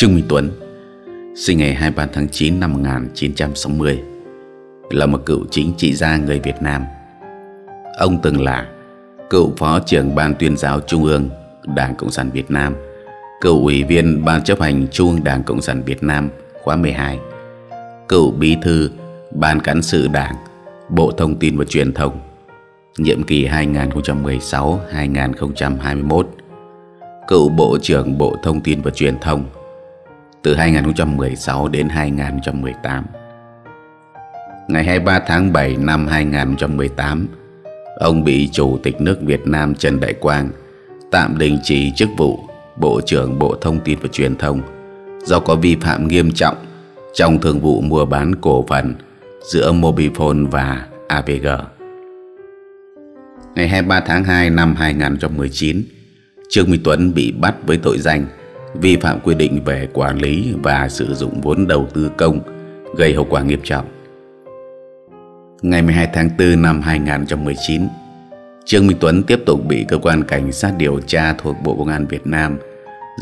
Trương Minh Tuấn sinh ngày 23 tháng 9 năm 1960 là một cựu chính trị gia người Việt Nam. Ông từng là cựu phó trưởng ban tuyên giáo Trung ương Đảng Cộng sản Việt Nam, cựu ủy viên ban chấp hành Trung ương Đảng Cộng sản Việt Nam khóa 12, cựu bí thư ban cán sự Đảng, Bộ Thông tin và Truyền thông nhiệm kỳ 2016-2021, cựu bộ trưởng Bộ Thông tin và Truyền thông từ 2016 đến 2018. Ngày 23 tháng 7 năm 2018, ông bị Chủ tịch nước Việt Nam Trần Đại Quang tạm đình chỉ chức vụ Bộ trưởng Bộ Thông tin và Truyền thông do có vi phạm nghiêm trọng trong thương vụ mua bán cổ phần giữa Mobifone và AVG. Ngày 23 tháng 2 năm 2019, Trương Minh Tuấn bị bắt với tội danh vi phạm quy định về quản lý và sử dụng vốn đầu tư công gây hậu quả nghiêm trọng. Ngày 12 tháng 4 năm 2019, Trương Minh Tuấn tiếp tục bị cơ quan cảnh sát điều tra thuộc Bộ Công an Việt Nam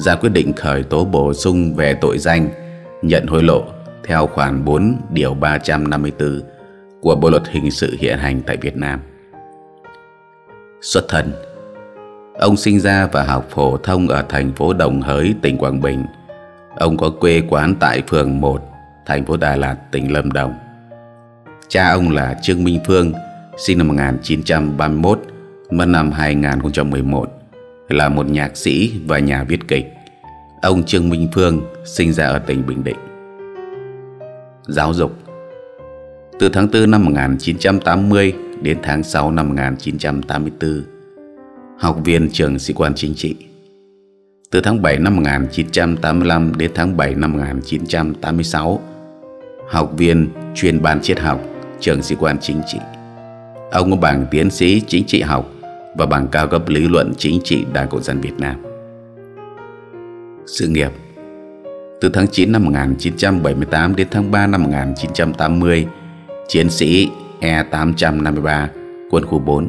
ra quyết định khởi tố bổ sung về tội danh nhận hối lộ theo khoản 4 điều 354 của Bộ luật hình sự hiện hành tại Việt Nam. Xuất thân Ông sinh ra và học phổ thông ở thành phố Đồng Hới, tỉnh Quảng Bình. Ông có quê quán tại phường 1, thành phố Đà Lạt, tỉnh Lâm Đồng. Cha ông là Trương Minh Phương, sinh năm 1931, mất năm 2011, là một nhạc sĩ và nhà viết kịch. Ông Trương Minh Phương sinh ra ở tỉnh Bình Định. Giáo dục Từ tháng 4 năm 1980 đến tháng 6 năm 1984, học viên trường sĩ quan chính trị. Từ tháng 7 năm 1985 đến tháng 7 năm 1986, học viên chuyên ban triết học trường sĩ quan chính trị. Ông có bằng tiến sĩ chính trị học và bằng cao cấp lý luận chính trị Đảng Cộng sản Việt Nam. Sự nghiệp Từ tháng 9 năm 1978 đến tháng 3 năm 1980, chiến sĩ E853, quân khu 4,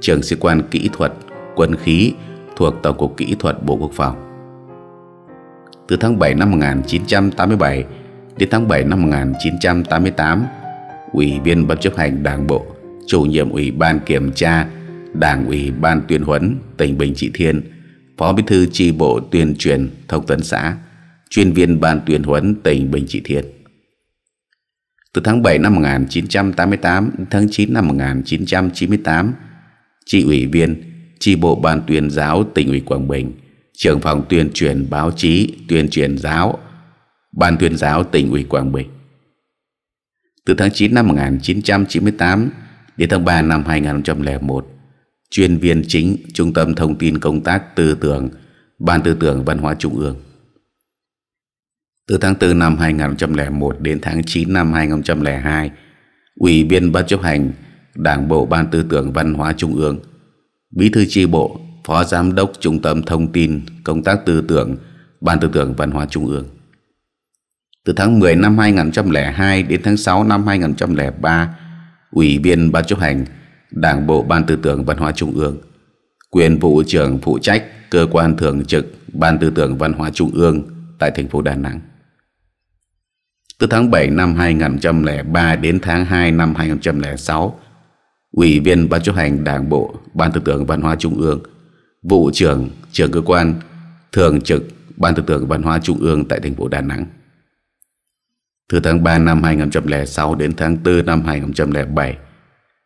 Trưởng sĩ quan kỹ thuật quân khí thuộc Tổng cục Kỹ thuật Bộ Quốc phòng. Từ tháng 7 năm 1987 đến tháng 7 năm 1988, Ủy viên Ban chấp hành Đảng bộ, chủ nhiệm Ủy ban Kiểm tra Đảng ủy Ban tuyên huấn tỉnh Bình Trị Thiên, Phó Bí thư Tri bộ tuyên truyền Thông tấn xã, chuyên viên Ban tuyên huấn tỉnh Bình Trị Thiên. Từ tháng 7 năm 1988 đến tháng 9 năm 1998, chi ủy viên chi bộ ban tuyên giáo tỉnh ủy Quảng Bình trưởng phòng tuyên truyền báo chí tuyên truyền giáo ban tuyên giáo tỉnh ủy Quảng Bình từ tháng 9 năm 1998 đến tháng 3 năm 2001 chuyên viên chính trung tâm thông tin công tác tư tưởng ban tư tưởng văn hóa trung ương từ tháng 4 năm 2001 đến tháng 9 năm 2002 ủy viên ban chấp hành Đảng bộ Ban tư tưởng văn hóa Trung ương, Bí thư tri bộ, Phó giám đốc Trung tâm Thông tin Công tác tư tưởng Ban tư tưởng văn hóa Trung ương. Từ tháng 10 năm 2002 đến tháng 6 năm 2003, Ủy viên Ban chấp hành Đảng bộ Ban tư tưởng văn hóa Trung ương, quyền vụ trưởng phụ trách cơ quan thường trực Ban tư tưởng văn hóa Trung ương tại thành phố Đà Nẵng. Từ tháng 7 năm 2003 đến tháng 2 năm 2006, ủy viên ban chấp hành đảng bộ ban tư tưởng văn hóa trung ương vụ trưởng trưởng cơ quan thường trực ban tư tưởng văn hóa trung ương tại thành phố đà nẵng từ tháng 3 năm 2006 đến tháng 4 năm 2007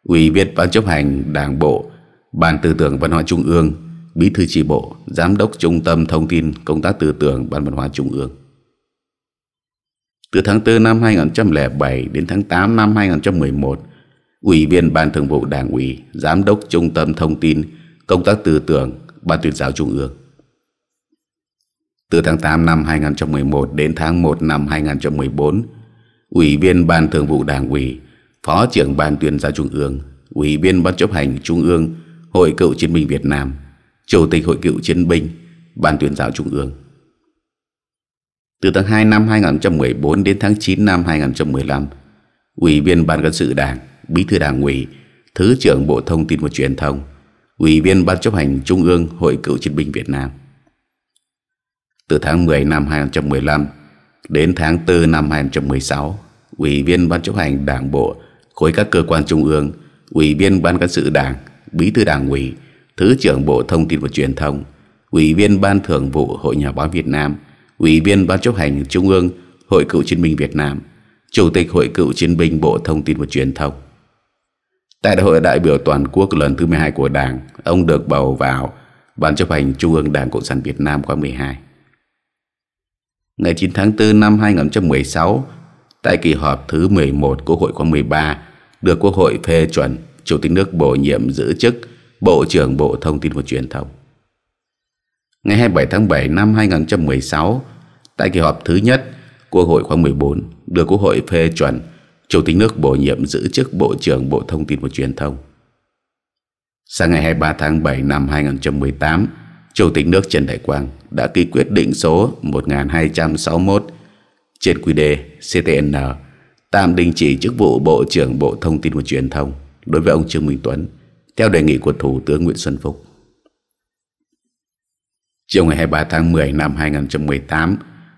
ủy viên ban chấp hành đảng bộ ban tư tưởng văn hóa trung ương bí thư tri bộ giám đốc trung tâm thông tin công tác tư tưởng ban văn hóa trung ương từ tháng 4 năm 2007 đến tháng 8 năm 2011 Ủy viên Ban Thường vụ Đảng ủy, Giám đốc Trung tâm Thông tin, Công tác Tư tưởng, Ban tuyên giáo Trung ương. Từ tháng 8 năm 2011 đến tháng 1 năm 2014, Ủy viên Ban Thường vụ Đảng ủy, Phó trưởng Ban tuyên giáo Trung ương, Ủy viên Ban chấp hành Trung ương Hội Cựu Chiến binh Việt Nam, Chủ tịch Hội Cựu Chiến binh, Ban tuyên giáo Trung ương. Từ tháng 2 năm 2014 đến tháng 9 năm 2015, Ủy viên Ban cán sự Đảng, bí thư đảng ủy, thứ trưởng Bộ Thông tin và Truyền thông, ủy viên ban chấp hành Trung ương Hội Cựu chiến binh Việt Nam. Từ tháng 10 năm 2015 đến tháng 4 năm 2016, ủy viên ban chấp hành Đảng bộ khối các cơ quan trung ương, ủy viên ban cán sự Đảng, bí thư Đảng ủy, thứ trưởng Bộ Thông tin và Truyền thông, ủy viên ban thường vụ Hội Nhà báo Việt Nam, ủy viên ban chấp hành Trung ương Hội Cựu chiến binh Việt Nam, chủ tịch Hội Cựu chiến binh Bộ Thông tin và Truyền thông. Tại đại hội đại biểu toàn quốc lần thứ 12 của Đảng, ông được bầu vào Ban chấp hành Trung ương Đảng Cộng sản Việt Nam khóa 12. Ngày 9 tháng 4 năm 2016, tại kỳ họp thứ 11 Quốc hội khóa 13, được Quốc hội phê chuẩn Chủ tịch nước bổ nhiệm giữ chức Bộ trưởng Bộ Thông tin và Truyền thông. Ngày 27 tháng 7 năm 2016, tại kỳ họp thứ nhất Quốc hội khóa 14, được Quốc hội phê chuẩn Chủ tịch nước bổ nhiệm giữ chức Bộ trưởng Bộ Thông tin và Truyền thông. Sáng ngày 23 tháng 7 năm 2018, Chủ tịch nước Trần Đại Quang đã ký quyết định số 1261 trên quy đề CTN tạm đình chỉ chức vụ Bộ trưởng Bộ Thông tin và Truyền thông đối với ông Trương Minh Tuấn theo đề nghị của Thủ tướng Nguyễn Xuân Phúc. Chiều ngày 23 tháng 10 năm 2018,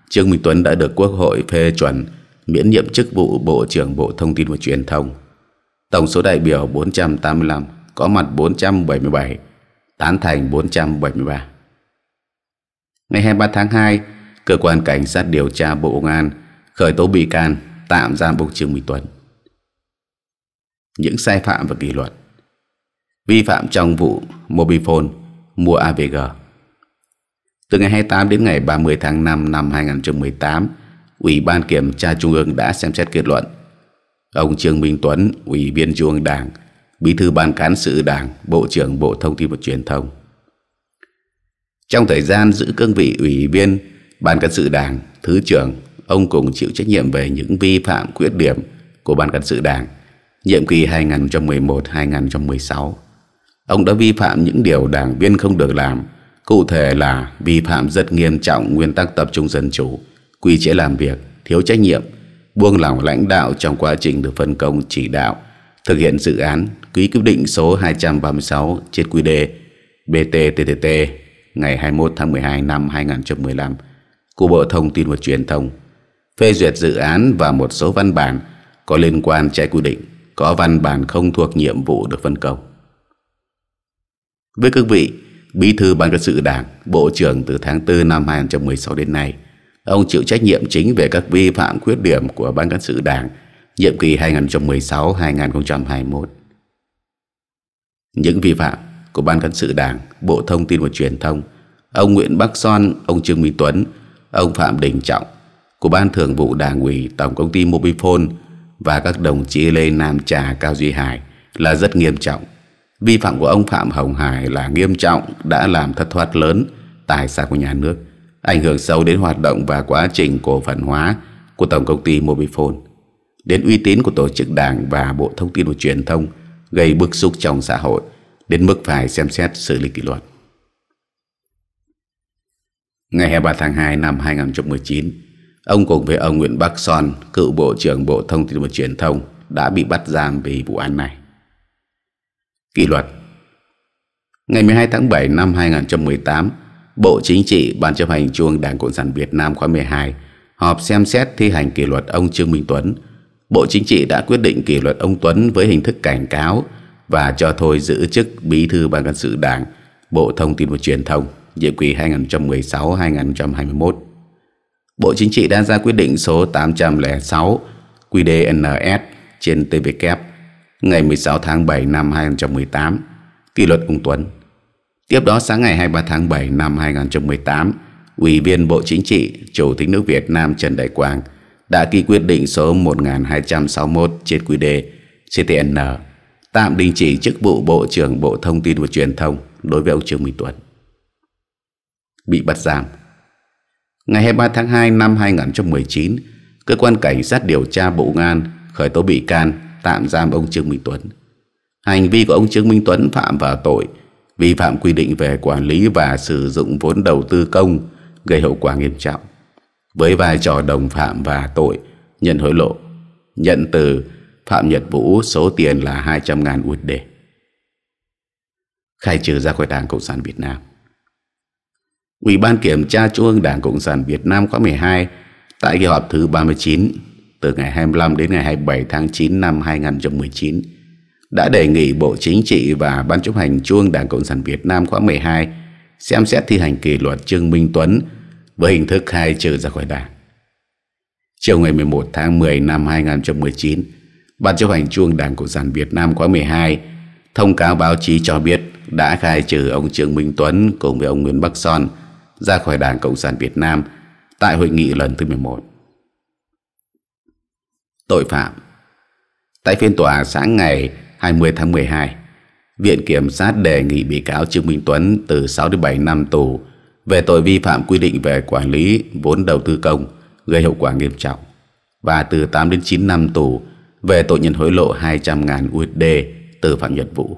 Trương Minh Tuấn đã được Quốc hội phê chuẩn miễn nhiệm chức vụ Bộ trưởng Bộ Thông tin và Truyền thông. Tổng số đại biểu 485, có mặt 477, tán thành 473. Ngày 23 tháng 2, Cơ quan Cảnh sát điều tra Bộ Công an khởi tố bị can tạm giam ông Trương Minh Tuấn. Những sai phạm và kỷ luật Vi phạm trong vụ Mobifone mua AVG Từ ngày 28 đến ngày 30 tháng 5 năm 2018, Ủy ban kiểm tra trung ương đã xem xét kết luận ông Trương Minh Tuấn, Ủy viên Trung ương Đảng, Bí thư Ban cán sự Đảng, Bộ trưởng Bộ Thông tin và Truyền thông. Trong thời gian giữ cương vị Ủy viên Ban cán sự Đảng, Thứ trưởng, ông cùng chịu trách nhiệm về những vi phạm khuyết điểm của Ban cán sự Đảng nhiệm kỳ 2011-2016. Ông đã vi phạm những điều đảng viên không được làm, cụ thể là vi phạm rất nghiêm trọng nguyên tắc tập trung dân chủ quy chế làm việc thiếu trách nhiệm buông lỏng lãnh đạo trong quá trình được phân công chỉ đạo thực hiện dự án ký quyết định số 236 trên quy đề BTTTT ngày 21 tháng 12 năm 2015 của Bộ Thông tin và Truyền thông phê duyệt dự án và một số văn bản có liên quan trái quy định có văn bản không thuộc nhiệm vụ được phân công. Với cương vị Bí thư Ban cán sự Đảng, Bộ trưởng từ tháng 4 năm 2016 đến nay – Ông chịu trách nhiệm chính về các vi phạm khuyết điểm của Ban cán sự Đảng nhiệm kỳ 2016-2021. Những vi phạm của Ban cán sự Đảng, Bộ Thông tin và Truyền thông, ông Nguyễn Bắc Son, ông Trương Minh Tuấn, ông Phạm Đình Trọng của Ban Thường vụ Đảng ủy Tổng công ty Mobifone và các đồng chí Lê Nam Trà Cao Duy Hải là rất nghiêm trọng. Vi phạm của ông Phạm Hồng Hải là nghiêm trọng đã làm thất thoát lớn tài sản của nhà nước ảnh hưởng sâu đến hoạt động và quá trình cổ phần hóa của Tổng Công ty Mobifone, đến uy tín của Tổ chức Đảng và Bộ Thông tin và Truyền thông, gây bức xúc trong xã hội, đến mức phải xem xét xử lý kỷ luật. Ngày 23 tháng 2 năm 2019, ông cùng với ông Nguyễn Bắc Son, cựu Bộ trưởng Bộ Thông tin và Truyền thông, đã bị bắt giam vì vụ án này. Kỷ luật Ngày 12 tháng 7 năm 2018, Bộ Chính trị, Ban chấp hành Trung Đảng Cộng sản Việt Nam khóa 12 họp xem xét thi hành kỷ luật ông Trương Minh Tuấn. Bộ Chính trị đã quyết định kỷ luật ông Tuấn với hình thức cảnh cáo và cho thôi giữ chức Bí thư Ban cán sự Đảng, Bộ Thông tin và Truyền thông, nhiệm kỳ 2016-2021. Bộ Chính trị đã ra quyết định số 806 QDNS trên TVK ngày 16 tháng 7 năm 2018 kỷ luật ông Tuấn Tiếp đó sáng ngày 23 tháng 7 năm 2018, Ủy viên Bộ Chính trị, Chủ tịch nước Việt Nam Trần Đại Quang đã ký quyết định số 1261 trên quy đề CTN tạm đình chỉ chức vụ Bộ trưởng Bộ Thông tin và Truyền thông đối với ông Trương Minh Tuấn. Bị bắt giam Ngày 23 tháng 2 năm 2019, Cơ quan Cảnh sát điều tra Bộ ngan khởi tố bị can tạm giam ông Trương Minh Tuấn. Hành vi của ông Trương Minh Tuấn phạm vào tội vi phạm quy định về quản lý và sử dụng vốn đầu tư công gây hậu quả nghiêm trọng. Với vai trò đồng phạm và tội nhận hối lộ, nhận từ Phạm Nhật Vũ số tiền là 200.000 USD. Khai trừ ra khỏi Đảng Cộng sản Việt Nam. Ủy ban Kiểm tra Trung ương Đảng Cộng sản Việt Nam khóa 12 tại kỳ họp thứ 39 từ ngày 25 đến ngày 27 tháng 9 năm 2019 đã đề nghị Bộ Chính trị và Ban chấp hành Trung Đảng Cộng sản Việt Nam khóa 12 xem xét thi hành kỷ luật Trương Minh Tuấn với hình thức khai trừ ra khỏi đảng. Chiều ngày 11 tháng 10 năm 2019, Ban chấp hành Trung Đảng Cộng sản Việt Nam khóa 12 thông cáo báo chí cho biết đã khai trừ ông Trương Minh Tuấn cùng với ông Nguyễn Bắc Son ra khỏi Đảng Cộng sản Việt Nam tại hội nghị lần thứ 11. Tội phạm Tại phiên tòa sáng ngày 20 tháng 12 Viện Kiểm sát đề nghị bị cáo Trương Minh Tuấn từ 6 đến 7 năm tù về tội vi phạm quy định về quản lý vốn đầu tư công gây hậu quả nghiêm trọng và từ 8 đến 9 năm tù về tội nhận hối lộ 200.000 USD từ phạm nhật vũ.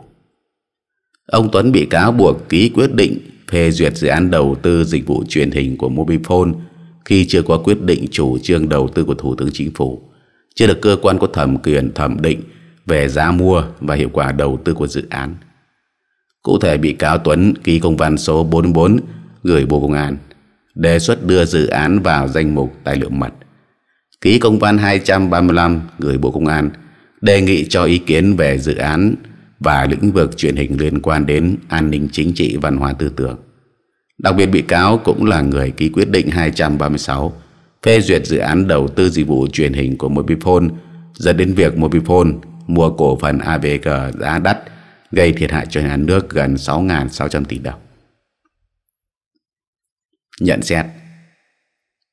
Ông Tuấn bị cáo buộc ký quyết định phê duyệt dự án đầu tư dịch vụ truyền hình của Mobifone khi chưa có quyết định chủ trương đầu tư của Thủ tướng Chính phủ, chưa được cơ quan có thẩm quyền thẩm định về giá mua và hiệu quả đầu tư của dự án. Cụ thể bị cáo Tuấn ký công văn số 44 gửi Bộ Công an đề xuất đưa dự án vào danh mục tài liệu mật. Ký công văn 235 gửi Bộ Công an đề nghị cho ý kiến về dự án và lĩnh vực truyền hình liên quan đến an ninh chính trị văn hóa tư tưởng. Đặc biệt bị cáo cũng là người ký quyết định 236 phê duyệt dự án đầu tư dịch vụ truyền hình của Mobifone dẫn đến việc Mobifone mua cổ phần AVG giá đắt gây thiệt hại cho nhà nước gần 6.600 tỷ đồng. Nhận xét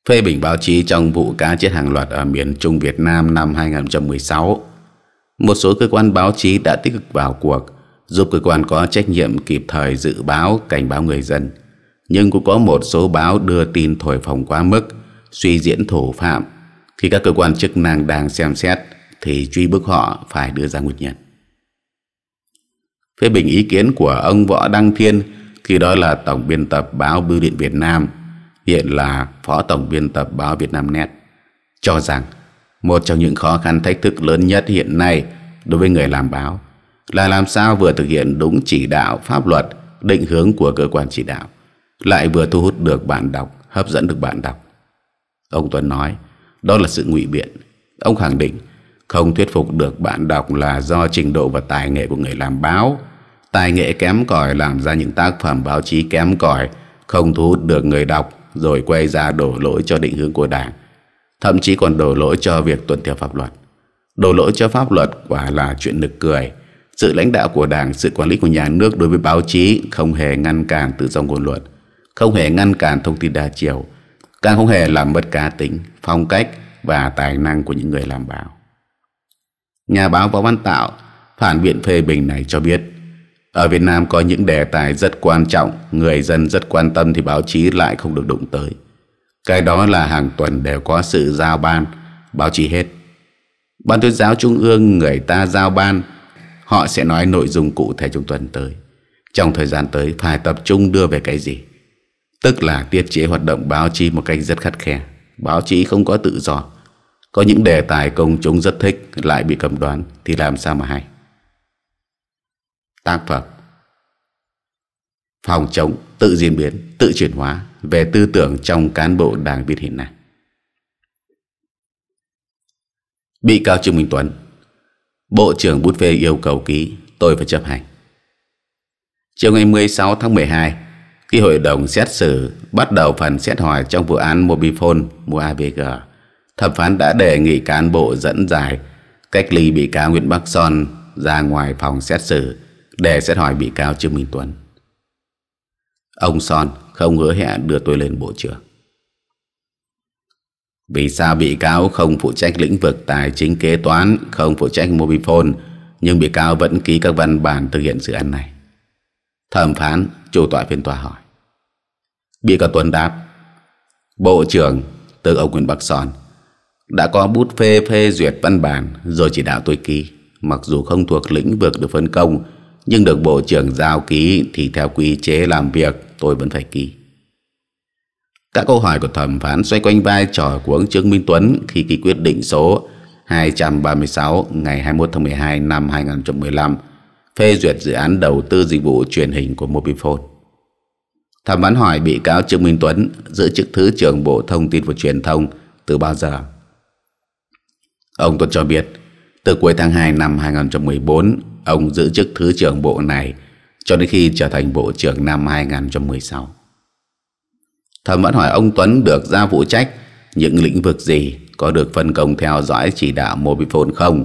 Phê bình báo chí trong vụ cá chết hàng loạt ở miền Trung Việt Nam năm 2016 Một số cơ quan báo chí đã tích cực vào cuộc giúp cơ quan có trách nhiệm kịp thời dự báo, cảnh báo người dân nhưng cũng có một số báo đưa tin thổi phồng quá mức, suy diễn thủ phạm khi các cơ quan chức năng đang xem xét thì truy bức họ phải đưa ra nguyên nhân. Phê bình ý kiến của ông Võ Đăng Thiên khi đó là tổng biên tập báo Bưu điện Việt Nam, hiện là phó tổng biên tập báo Việt Nam Net, cho rằng một trong những khó khăn thách thức lớn nhất hiện nay đối với người làm báo là làm sao vừa thực hiện đúng chỉ đạo pháp luật, định hướng của cơ quan chỉ đạo, lại vừa thu hút được bạn đọc, hấp dẫn được bạn đọc. Ông Tuấn nói, đó là sự ngụy biện. Ông khẳng định không thuyết phục được bạn đọc là do trình độ và tài nghệ của người làm báo. Tài nghệ kém cỏi làm ra những tác phẩm báo chí kém cỏi, không thu hút được người đọc rồi quay ra đổ lỗi cho định hướng của đảng. Thậm chí còn đổ lỗi cho việc tuân theo pháp luật. Đổ lỗi cho pháp luật quả là chuyện nực cười. Sự lãnh đạo của đảng, sự quản lý của nhà nước đối với báo chí không hề ngăn cản tự do ngôn luận, không hề ngăn cản thông tin đa chiều, càng không hề làm mất cá tính, phong cách và tài năng của những người làm báo nhà báo Võ Văn Tạo phản biện phê bình này cho biết ở Việt Nam có những đề tài rất quan trọng người dân rất quan tâm thì báo chí lại không được đụng tới cái đó là hàng tuần đều có sự giao ban báo chí hết Ban tuyên giáo trung ương người ta giao ban họ sẽ nói nội dung cụ thể trong tuần tới trong thời gian tới phải tập trung đưa về cái gì tức là tiết chế hoạt động báo chí một cách rất khắt khe báo chí không có tự do có những đề tài công chúng rất thích lại bị cấm đoán thì làm sao mà hay tác phẩm phòng chống tự diễn biến tự chuyển hóa về tư tưởng trong cán bộ đảng viên hiện nay bị cáo trương minh tuấn bộ trưởng bút phê yêu cầu ký tôi phải chấp hành chiều ngày 16 tháng 12 khi hội đồng xét xử bắt đầu phần xét hỏi trong vụ án mobifone mua avg thẩm phán đã đề nghị cán bộ dẫn giải cách ly bị cáo Nguyễn Bắc Son ra ngoài phòng xét xử để xét hỏi bị cáo Trương Minh Tuấn. Ông Son không hứa hẹn đưa tôi lên bộ trưởng. Vì sao bị cáo không phụ trách lĩnh vực tài chính kế toán, không phụ trách mobifone, nhưng bị cáo vẫn ký các văn bản thực hiện dự án này? Thẩm phán, chủ tọa phiên tòa hỏi. Bị cáo Tuấn đáp, Bộ trưởng, từ ông Nguyễn Bắc Son, đã có bút phê phê duyệt văn bản rồi chỉ đạo tôi ký. Mặc dù không thuộc lĩnh vực được phân công, nhưng được Bộ trưởng giao ký thì theo quy chế làm việc tôi vẫn phải ký. Các câu hỏi của thẩm phán xoay quanh vai trò của ông Trương Minh Tuấn khi ký quyết định số 236 ngày 21 tháng 12 năm 2015 phê duyệt dự án đầu tư dịch vụ truyền hình của Mobifone. Thẩm phán hỏi bị cáo Trương Minh Tuấn giữ chức Thứ trưởng Bộ Thông tin và Truyền thông từ bao giờ? Ông Tuấn cho biết, từ cuối tháng 2 năm 2014, ông giữ chức Thứ trưởng Bộ này cho đến khi trở thành Bộ trưởng năm 2016. Thẩm vẫn hỏi ông Tuấn được ra phụ trách những lĩnh vực gì, có được phân công theo dõi chỉ đạo Mobifone không?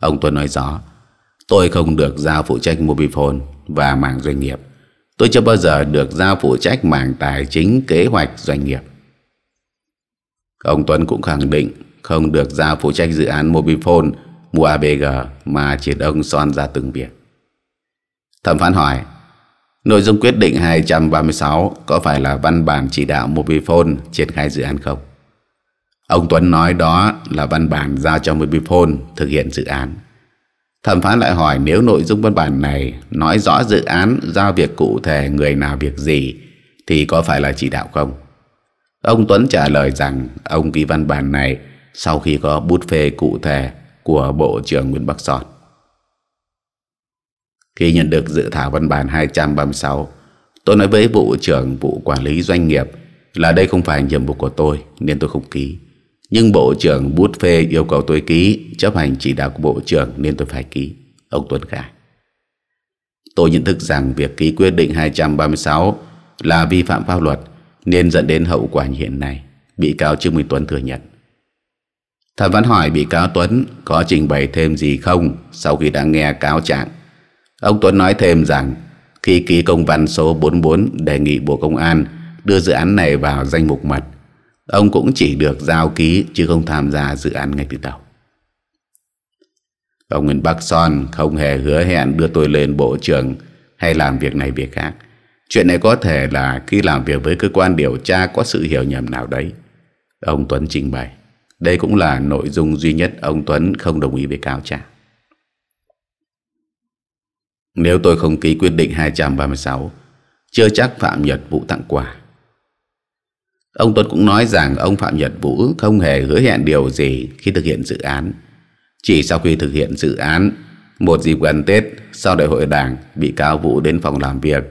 Ông Tuấn nói rõ, tôi không được giao phụ trách Mobifone và mảng doanh nghiệp. Tôi chưa bao giờ được giao phụ trách mảng tài chính kế hoạch doanh nghiệp. Ông Tuấn cũng khẳng định không được giao phụ trách dự án Mobifone, mua ABG mà chỉ ông son ra từng việc. Thẩm phán hỏi, nội dung quyết định 236 có phải là văn bản chỉ đạo Mobifone triển khai dự án không? Ông Tuấn nói đó là văn bản giao cho Mobifone thực hiện dự án. Thẩm phán lại hỏi nếu nội dung văn bản này nói rõ dự án giao việc cụ thể người nào việc gì thì có phải là chỉ đạo không? Ông Tuấn trả lời rằng ông ký văn bản này sau khi có bút phê cụ thể của Bộ trưởng Nguyễn Bắc Son. Khi nhận được dự thảo văn bản 236, tôi nói với Bộ trưởng Vụ Quản lý Doanh nghiệp là đây không phải nhiệm vụ của tôi nên tôi không ký. Nhưng Bộ trưởng bút phê yêu cầu tôi ký chấp hành chỉ đạo của Bộ trưởng nên tôi phải ký. Ông Tuấn Khải. Tôi nhận thức rằng việc ký quyết định 236 là vi phạm pháp luật nên dẫn đến hậu quả hiện nay. Bị cáo Trương Minh Tuấn thừa nhận. Thẩm vẫn hỏi bị cáo Tuấn có trình bày thêm gì không sau khi đã nghe cáo trạng. Ông Tuấn nói thêm rằng khi ký công văn số 44 đề nghị Bộ Công an đưa dự án này vào danh mục mật, ông cũng chỉ được giao ký chứ không tham gia dự án ngay từ đầu. Ông Nguyễn Bắc Son không hề hứa hẹn đưa tôi lên bộ trưởng hay làm việc này việc khác. Chuyện này có thể là khi làm việc với cơ quan điều tra có sự hiểu nhầm nào đấy. Ông Tuấn trình bày. Đây cũng là nội dung duy nhất ông Tuấn không đồng ý với cáo trạng. Nếu tôi không ký quyết định 236, chưa chắc Phạm Nhật Vũ tặng quà. Ông Tuấn cũng nói rằng ông Phạm Nhật Vũ không hề hứa hẹn điều gì khi thực hiện dự án. Chỉ sau khi thực hiện dự án, một dịp gần Tết, sau đại hội đảng, bị cáo Vũ đến phòng làm việc,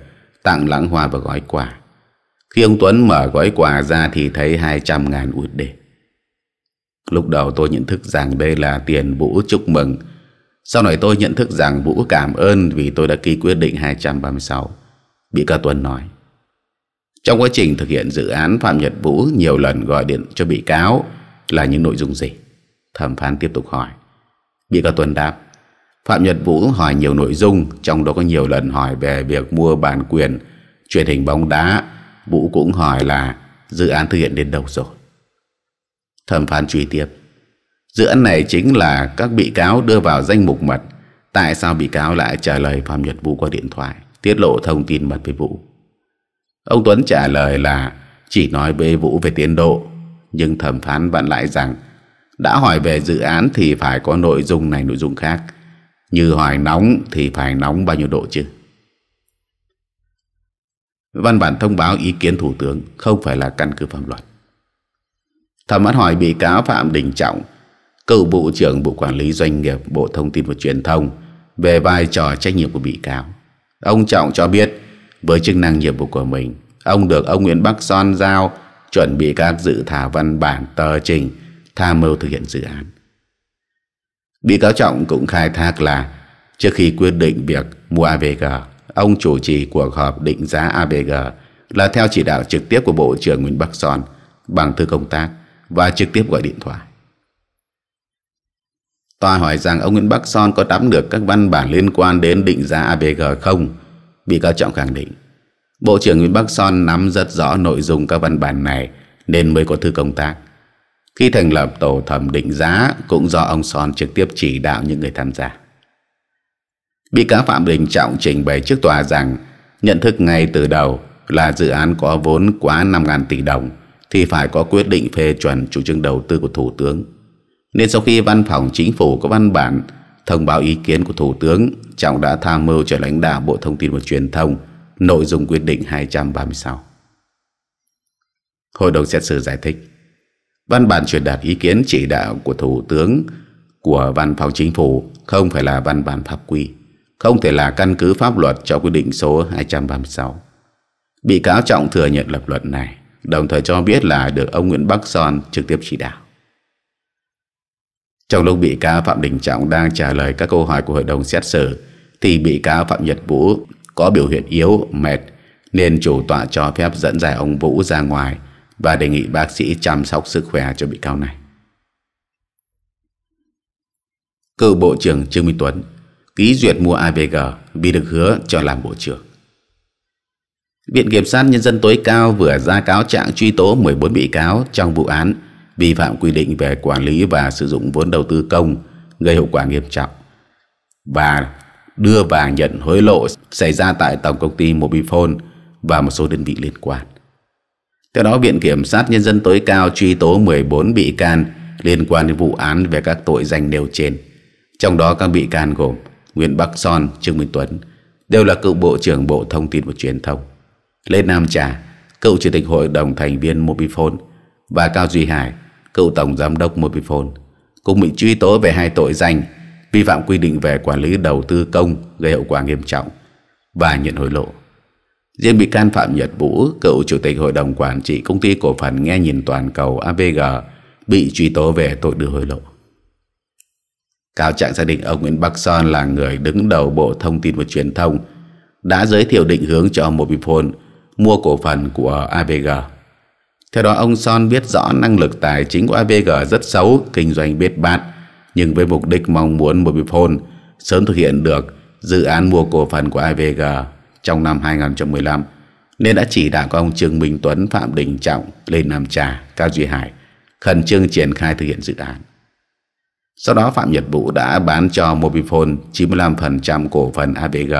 tặng lãng hoa và gói quà. Khi ông Tuấn mở gói quà ra thì thấy 200.000 USD. Lúc đầu tôi nhận thức rằng đây là tiền Vũ chúc mừng. Sau này tôi nhận thức rằng Vũ cảm ơn vì tôi đã ký quyết định 236. Bị ca tuần nói. Trong quá trình thực hiện dự án Phạm Nhật Vũ nhiều lần gọi điện cho bị cáo là những nội dung gì? Thẩm phán tiếp tục hỏi. Bị cáo tuần đáp. Phạm Nhật Vũ hỏi nhiều nội dung, trong đó có nhiều lần hỏi về việc mua bản quyền, truyền hình bóng đá. Vũ cũng hỏi là dự án thực hiện đến đâu rồi. Thẩm phán truy tiếp Dự án này chính là các bị cáo đưa vào danh mục mật Tại sao bị cáo lại trả lời phạm nhật vũ qua điện thoại Tiết lộ thông tin mật với Vũ Ông Tuấn trả lời là Chỉ nói với Vũ về tiến độ Nhưng thẩm phán vặn lại rằng Đã hỏi về dự án thì phải có nội dung này nội dung khác Như hỏi nóng thì phải nóng bao nhiêu độ chứ Văn bản thông báo ý kiến Thủ tướng không phải là căn cứ pháp luật thẩm vẫn hỏi bị cáo phạm đình trọng cựu bộ trưởng bộ quản lý doanh nghiệp bộ thông tin và truyền thông về vai trò trách nhiệm của bị cáo ông trọng cho biết với chức năng nhiệm vụ của mình ông được ông nguyễn bắc son giao chuẩn bị các dự thảo văn bản tờ trình tham mưu thực hiện dự án bị cáo trọng cũng khai thác là trước khi quyết định việc mua avg ông chủ trì cuộc họp định giá avg là theo chỉ đạo trực tiếp của bộ trưởng nguyễn bắc son bằng thư công tác và trực tiếp gọi điện thoại. Tòa hỏi rằng ông Nguyễn Bắc Son có nắm được các văn bản liên quan đến định giá ABG không? Bị cáo Trọng khẳng định, Bộ trưởng Nguyễn Bắc Son nắm rất rõ nội dung các văn bản này nên mới có thư công tác. Khi thành lập tổ thẩm định giá cũng do ông Son trực tiếp chỉ đạo những người tham gia. Bị cáo Phạm Đình Trọng trình bày trước tòa rằng nhận thức ngay từ đầu là dự án có vốn quá 5.000 tỷ đồng thì phải có quyết định phê chuẩn chủ trương đầu tư của Thủ tướng. Nên sau khi văn phòng chính phủ có văn bản thông báo ý kiến của Thủ tướng, Trọng đã tham mưu cho lãnh đạo Bộ Thông tin và Truyền thông nội dung quyết định 236. Hội đồng xét xử giải thích, văn bản truyền đạt ý kiến chỉ đạo của Thủ tướng của Văn phòng Chính phủ không phải là văn bản pháp quy, không thể là căn cứ pháp luật cho quyết định số 236. Bị cáo Trọng thừa nhận lập luận này đồng thời cho biết là được ông Nguyễn Bắc Son trực tiếp chỉ đạo. Trong lúc bị cáo Phạm Đình Trọng đang trả lời các câu hỏi của hội đồng xét xử, thì bị cáo Phạm Nhật Vũ có biểu hiện yếu, mệt, nên chủ tọa cho phép dẫn giải ông Vũ ra ngoài và đề nghị bác sĩ chăm sóc sức khỏe cho bị cáo này. Cựu Bộ trưởng Trương Minh Tuấn ký duyệt mua AVG vì được hứa cho làm Bộ trưởng. Viện Kiểm sát Nhân dân tối cao vừa ra cáo trạng truy tố 14 bị cáo trong vụ án vi phạm quy định về quản lý và sử dụng vốn đầu tư công gây hậu quả nghiêm trọng và đưa và nhận hối lộ xảy ra tại Tổng công ty Mobifone và một số đơn vị liên quan. Theo đó, Viện Kiểm sát Nhân dân tối cao truy tố 14 bị can liên quan đến vụ án về các tội danh nêu trên. Trong đó các bị can gồm Nguyễn Bắc Son, Trương Minh Tuấn đều là cựu Bộ trưởng Bộ Thông tin và Truyền thông. Lê Nam Trà, cựu chủ tịch hội đồng thành viên Mobifone và Cao Duy Hải, cựu tổng giám đốc Mobifone cũng bị truy tố về hai tội danh vi phạm quy định về quản lý đầu tư công gây hậu quả nghiêm trọng và nhận hối lộ. Riêng bị can Phạm Nhật Vũ, cựu chủ tịch hội đồng quản trị công ty cổ phần nghe nhìn toàn cầu AVG bị truy tố về tội đưa hối lộ. Cao trạng gia đình ông Nguyễn Bắc Son là người đứng đầu Bộ Thông tin và Truyền thông đã giới thiệu định hướng cho Mobifone mua cổ phần của ABG. Theo đó ông Son biết rõ năng lực tài chính của ABG rất xấu, kinh doanh biết bát, nhưng với mục đích mong muốn Mobifone sớm thực hiện được dự án mua cổ phần của ABG trong năm 2015 nên đã chỉ đạo các ông Trương Minh Tuấn, Phạm Đình Trọng, Lê Nam Trà, Cao Duy Hải khẩn trương triển khai thực hiện dự án. Sau đó Phạm Nhật Vũ đã bán cho Mobifone 95% cổ phần ABG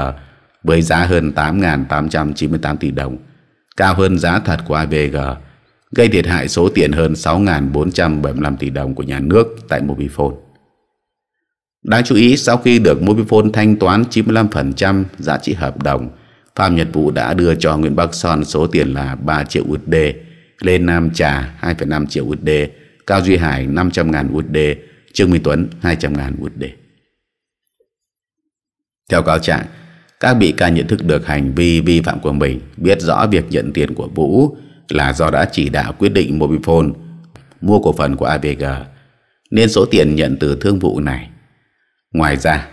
với giá hơn 8.898 tỷ đồng cao hơn giá thật của AVG, gây thiệt hại số tiền hơn 6.475 tỷ đồng của nhà nước tại Mobifone. Đáng chú ý, sau khi được Mobifone thanh toán 95% giá trị hợp đồng, Phạm Nhật Vũ đã đưa cho Nguyễn Bắc Son số tiền là 3 triệu USD, Lê Nam Trà 2,5 triệu USD, Cao Duy Hải 500.000 USD, Trương Minh Tuấn 200.000 USD. Theo cáo trạng, các bị can nhận thức được hành vi vi phạm của mình, biết rõ việc nhận tiền của Vũ là do đã chỉ đạo quyết định Mobifone mua cổ phần của AVG, nên số tiền nhận từ thương vụ này. Ngoài ra,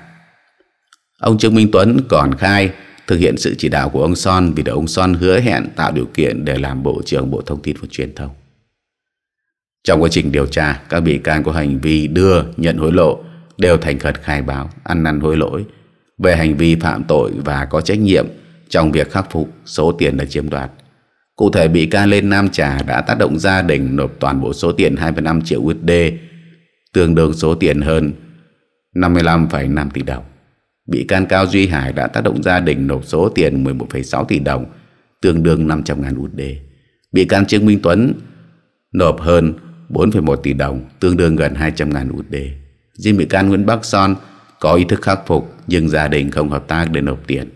ông Trương Minh Tuấn còn khai thực hiện sự chỉ đạo của ông Son vì được ông Son hứa hẹn tạo điều kiện để làm Bộ trưởng Bộ Thông tin và Truyền thông. Trong quá trình điều tra, các bị can có hành vi đưa, nhận hối lộ đều thành khẩn khai báo, ăn năn hối lỗi, về hành vi phạm tội và có trách nhiệm trong việc khắc phục số tiền được chiếm đoạt. Cụ thể bị can lên Nam Trà đã tác động gia đình nộp toàn bộ số tiền 25 triệu USD, tương đương số tiền hơn 55,5 tỷ đồng. Bị can Cao Duy Hải đã tác động gia đình nộp số tiền 11,6 tỷ đồng, tương đương 500 ngàn USD. Bị can Trương Minh Tuấn nộp hơn 4,1 tỷ đồng, tương đương gần 200 ngàn USD. Riêng bị can Nguyễn Bắc Son có ý thức khắc phục nhưng gia đình không hợp tác để nộp tiền.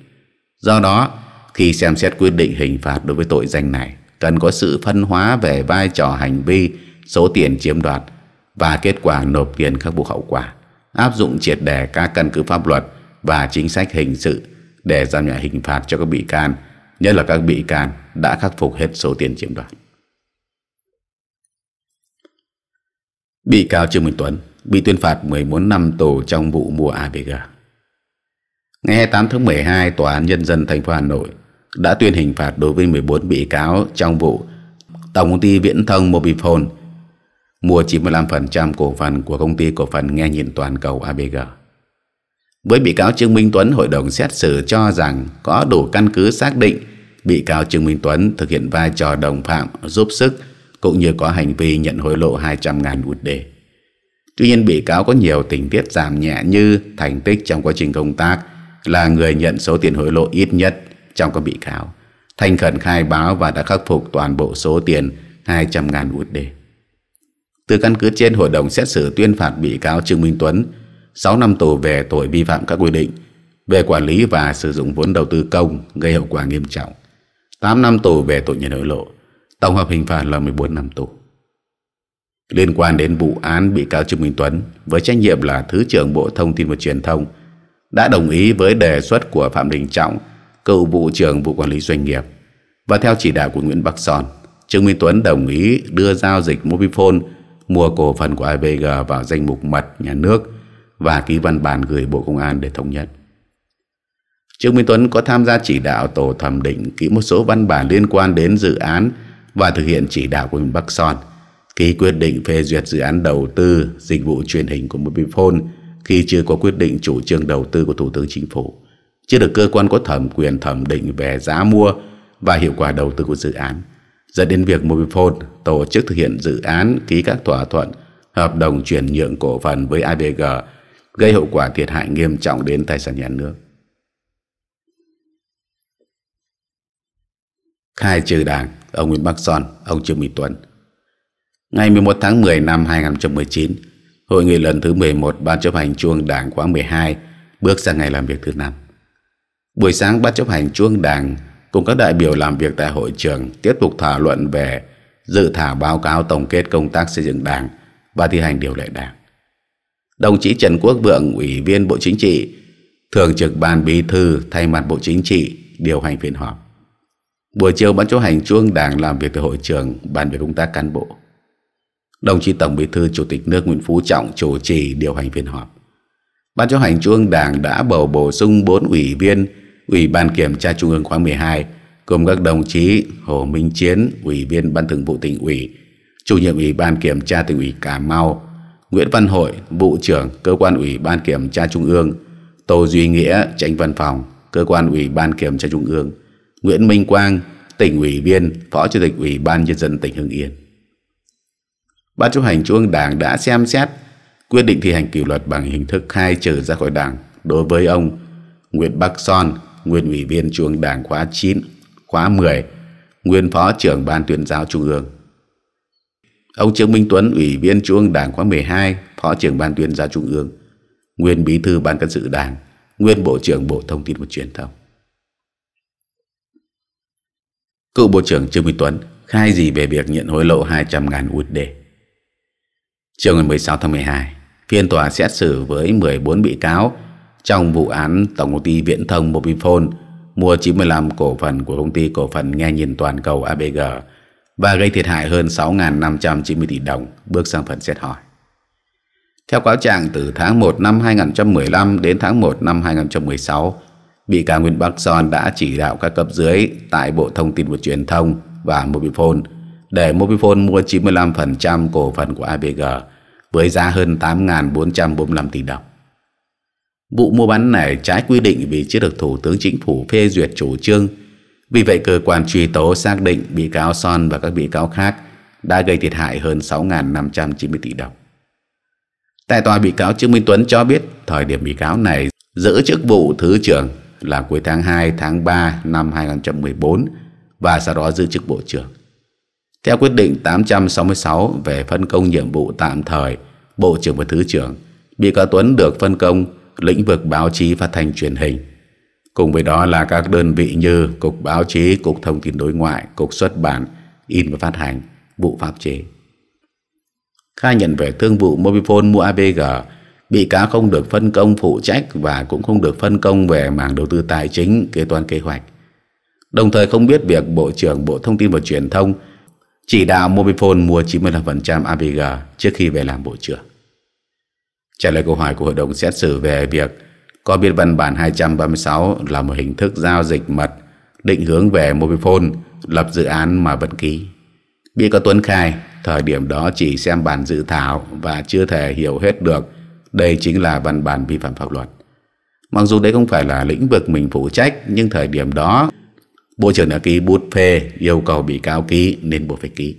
Do đó, khi xem xét quyết định hình phạt đối với tội danh này, cần có sự phân hóa về vai trò hành vi, số tiền chiếm đoạt và kết quả nộp tiền khắc phục hậu quả, áp dụng triệt đề các căn cứ pháp luật và chính sách hình sự để giảm nhẹ hình phạt cho các bị can, nhất là các bị can đã khắc phục hết số tiền chiếm đoạt. Bị cáo Trương Minh Tuấn bị tuyên phạt 14 năm tù trong vụ mua AVG. Ngày 28 tháng 12, Tòa án Nhân dân thành phố Hà Nội đã tuyên hình phạt đối với 14 bị cáo trong vụ Tổng công ty Viễn thông Mobifone mua 95% cổ phần của công ty cổ phần nghe nhìn toàn cầu ABG. Với bị cáo Trương Minh Tuấn, hội đồng xét xử cho rằng có đủ căn cứ xác định bị cáo Trương Minh Tuấn thực hiện vai trò đồng phạm giúp sức cũng như có hành vi nhận hối lộ 200.000 USD. Tuy nhiên bị cáo có nhiều tình tiết giảm nhẹ như thành tích trong quá trình công tác là người nhận số tiền hối lộ ít nhất trong các bị cáo. thành khẩn khai báo và đã khắc phục toàn bộ số tiền 200.000 USD. Từ căn cứ trên hội đồng xét xử tuyên phạt bị cáo Trương Minh Tuấn 6 năm tù về tội vi phạm các quy định về quản lý và sử dụng vốn đầu tư công gây hậu quả nghiêm trọng, 8 năm tù về tội nhận hối lộ, tổng hợp hình phạt là 14 năm tù liên quan đến vụ án bị cáo Trương Minh Tuấn với trách nhiệm là Thứ trưởng Bộ Thông tin và Truyền thông đã đồng ý với đề xuất của Phạm Đình Trọng, cựu vụ trưởng vụ quản lý doanh nghiệp. Và theo chỉ đạo của Nguyễn Bắc Son, Trương Minh Tuấn đồng ý đưa giao dịch Mobifone mua cổ phần của IVG vào danh mục mật nhà nước và ký văn bản gửi Bộ Công an để thống nhất. Trương Minh Tuấn có tham gia chỉ đạo tổ thẩm định kỹ một số văn bản liên quan đến dự án và thực hiện chỉ đạo của Nguyễn Bắc Son – ký quyết định phê duyệt dự án đầu tư dịch vụ truyền hình của Mobifone khi chưa có quyết định chủ trương đầu tư của Thủ tướng Chính phủ, chưa được cơ quan có thẩm quyền thẩm định về giá mua và hiệu quả đầu tư của dự án, dẫn đến việc Mobifone tổ chức thực hiện dự án ký các thỏa thuận, hợp đồng chuyển nhượng cổ phần với IBG, gây hậu quả thiệt hại nghiêm trọng đến tài sản nhà nước. Khai trừ đảng, ông Nguyễn Bắc Son, ông Trương Minh Tuấn – Ngày 11 tháng 10 năm 2019, Hội nghị lần thứ 11 Ban chấp hành Trung Đảng khóa 12 bước sang ngày làm việc thứ năm. Buổi sáng Ban chấp hành Trung Đảng cùng các đại biểu làm việc tại hội trường tiếp tục thảo luận về dự thảo báo cáo tổng kết công tác xây dựng Đảng và thi hành điều lệ Đảng. Đồng chí Trần Quốc Vượng, Ủy viên Bộ Chính trị, Thường trực Ban Bí thư thay mặt Bộ Chính trị điều hành phiên họp. Buổi chiều Ban chấp hành Trung Đảng làm việc tại hội trường bàn về công tác cán bộ. Đồng chí Tổng Bí thư Chủ tịch nước Nguyễn Phú Trọng chủ trì điều hành phiên họp. Ban chấp hành Trung ương Đảng đã bầu bổ sung bốn ủy viên Ủy ban Kiểm tra Trung ương khóa 12 gồm các đồng chí Hồ Minh Chiến, Ủy viên Ban Thường vụ tỉnh ủy, Chủ nhiệm Ủy ban Kiểm tra tỉnh ủy Cà Mau, Nguyễn Văn Hội, Vụ trưởng Cơ quan Ủy ban Kiểm tra Trung ương, Tô Duy Nghĩa, Tránh Văn phòng, Cơ quan Ủy ban Kiểm tra Trung ương, Nguyễn Minh Quang, tỉnh ủy viên, Phó Chủ tịch Ủy ban Nhân dân tỉnh Hưng Yên. Ban chấp hành Trung ương Đảng đã xem xét quyết định thi hành kỷ luật bằng hình thức khai trừ ra khỏi Đảng đối với ông Nguyễn Bắc Son, nguyên ủy viên Trung ương Đảng khóa 9, khóa 10, nguyên phó trưởng ban tuyên giáo Trung ương. Ông Trương Minh Tuấn, ủy viên Trung ương Đảng khóa 12, phó trưởng ban tuyên giáo Trung ương, nguyên bí thư ban cán sự Đảng, nguyên bộ trưởng Bộ Thông tin và Truyền thông. Cựu Bộ trưởng Trương Minh Tuấn khai gì về việc nhận hối lộ 200.000 USD? Chiều ngày 16 tháng 12, phiên tòa xét xử với 14 bị cáo trong vụ án Tổng công ty Viễn thông Mobifone mua 95 cổ phần của công ty cổ phần nghe nhìn toàn cầu ABG và gây thiệt hại hơn 6.590 tỷ đồng bước sang phần xét hỏi. Theo cáo trạng, từ tháng 1 năm 2015 đến tháng 1 năm 2016, bị cáo Nguyễn Bắc Son đã chỉ đạo các cấp dưới tại Bộ Thông tin và Truyền thông và Mobifone – để Mobifone mua 95% cổ phần của ABG với giá hơn 8.445 tỷ đồng. Vụ mua bán này trái quy định vì chưa được Thủ tướng Chính phủ phê duyệt chủ trương. Vì vậy, cơ quan truy tố xác định bị cáo Son và các bị cáo khác đã gây thiệt hại hơn 6.590 tỷ đồng. Tại tòa bị cáo Trương Minh Tuấn cho biết thời điểm bị cáo này giữ chức vụ Thứ trưởng là cuối tháng 2 tháng 3 năm 2014 và sau đó giữ chức Bộ trưởng. Theo quyết định 866 về phân công nhiệm vụ tạm thời, Bộ trưởng và Thứ trưởng, bị cáo Tuấn được phân công lĩnh vực báo chí phát thanh truyền hình. Cùng với đó là các đơn vị như Cục Báo chí, Cục Thông tin Đối ngoại, Cục Xuất bản, In và Phát hành, Vụ Pháp chế. Khai nhận về thương vụ Mobifone mua ABG, bị cáo không được phân công phụ trách và cũng không được phân công về mảng đầu tư tài chính, kế toán kế hoạch. Đồng thời không biết việc Bộ trưởng Bộ Thông tin và Truyền thông – chỉ đạo Mobifone mua 95% AVG trước khi về làm bộ trưởng. Trả lời câu hỏi của hội đồng xét xử về việc có biết văn bản 236 là một hình thức giao dịch mật định hướng về Mobifone lập dự án mà vẫn ký. Bị có Tuấn khai, thời điểm đó chỉ xem bản dự thảo và chưa thể hiểu hết được đây chính là văn bản vi phạm pháp luật. Mặc dù đây không phải là lĩnh vực mình phụ trách, nhưng thời điểm đó Bộ trưởng đã ký bút phê yêu cầu bị cáo ký nên buộc phải ký.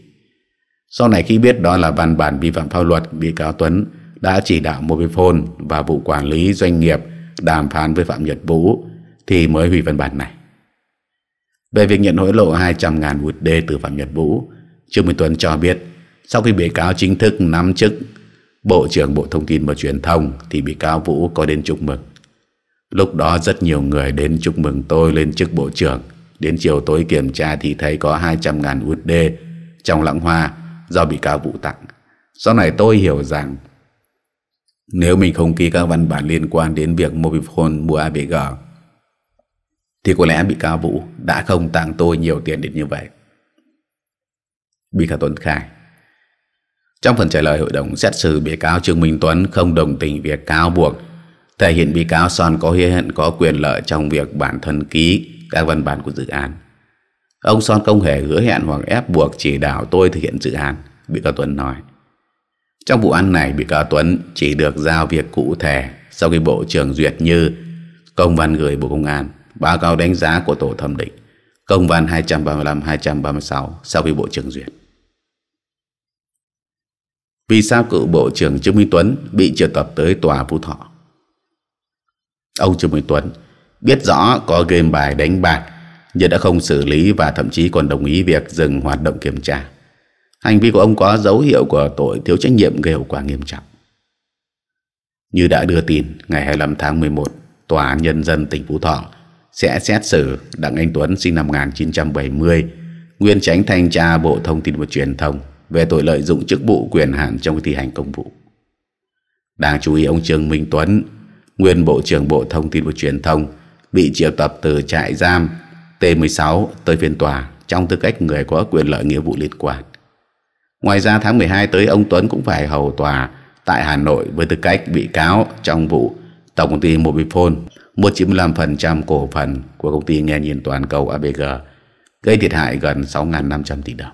Sau này khi biết đó là văn bản vi phạm pháp luật, bị cáo Tuấn đã chỉ đạo Mobifone và vụ quản lý doanh nghiệp đàm phán với Phạm Nhật Vũ thì mới hủy văn bản này. Về việc nhận hối lộ 200.000 USD từ Phạm Nhật Vũ, Trương Minh Tuấn cho biết sau khi bị cáo chính thức nắm chức Bộ trưởng Bộ Thông tin và Truyền thông thì bị cáo Vũ có đến chúc mừng. Lúc đó rất nhiều người đến chúc mừng tôi lên chức Bộ trưởng Đến chiều tối kiểm tra thì thấy có 200.000 USD trong lãng hoa do bị cáo vụ tặng. Sau này tôi hiểu rằng nếu mình không ký các văn bản liên quan đến việc Mobifone mua ABG thì có lẽ bị cáo Vũ đã không tặng tôi nhiều tiền đến như vậy. Bị cáo Tuấn khai Trong phần trả lời hội đồng xét xử bị cáo Trương Minh Tuấn không đồng tình việc cáo buộc thể hiện bị cáo Son có hứa hẹn có quyền lợi trong việc bản thân ký các văn bản của dự án. Ông Son không hề hứa hẹn hoặc ép buộc chỉ đạo tôi thực hiện dự án, bị cáo Tuấn nói. Trong vụ án này, bị cáo Tuấn chỉ được giao việc cụ thể sau khi Bộ trưởng duyệt như công văn gửi Bộ Công an, báo cáo đánh giá của Tổ thẩm định, công văn 235-236 sau khi Bộ trưởng duyệt. Vì sao cựu Bộ trưởng Trương Minh Tuấn bị triệu tập tới tòa Phú Thọ? Ông Trương Minh Tuấn biết rõ có game bài đánh bạc nhưng đã không xử lý và thậm chí còn đồng ý việc dừng hoạt động kiểm tra. Hành vi của ông có dấu hiệu của tội thiếu trách nhiệm gây hậu quả nghiêm trọng. Như đã đưa tin, ngày 25 tháng 11, Tòa án Nhân dân tỉnh Phú Thọ sẽ xét xử Đặng Anh Tuấn sinh năm 1970, nguyên tránh thanh tra Bộ Thông tin và Truyền thông về tội lợi dụng chức vụ quyền hạn trong thi hành công vụ. Đáng chú ý ông Trương Minh Tuấn, nguyên Bộ trưởng Bộ Thông tin và Truyền thông, bị triệu tập từ trại giam T16 tới phiên tòa trong tư cách người có quyền lợi nghĩa vụ liên quan. Ngoài ra tháng 12 tới ông Tuấn cũng phải hầu tòa tại Hà Nội với tư cách bị cáo trong vụ Tổng công ty Mobifone mua 95% cổ phần của công ty nghe nhìn toàn cầu ABG gây thiệt hại gần 6.500 tỷ đồng.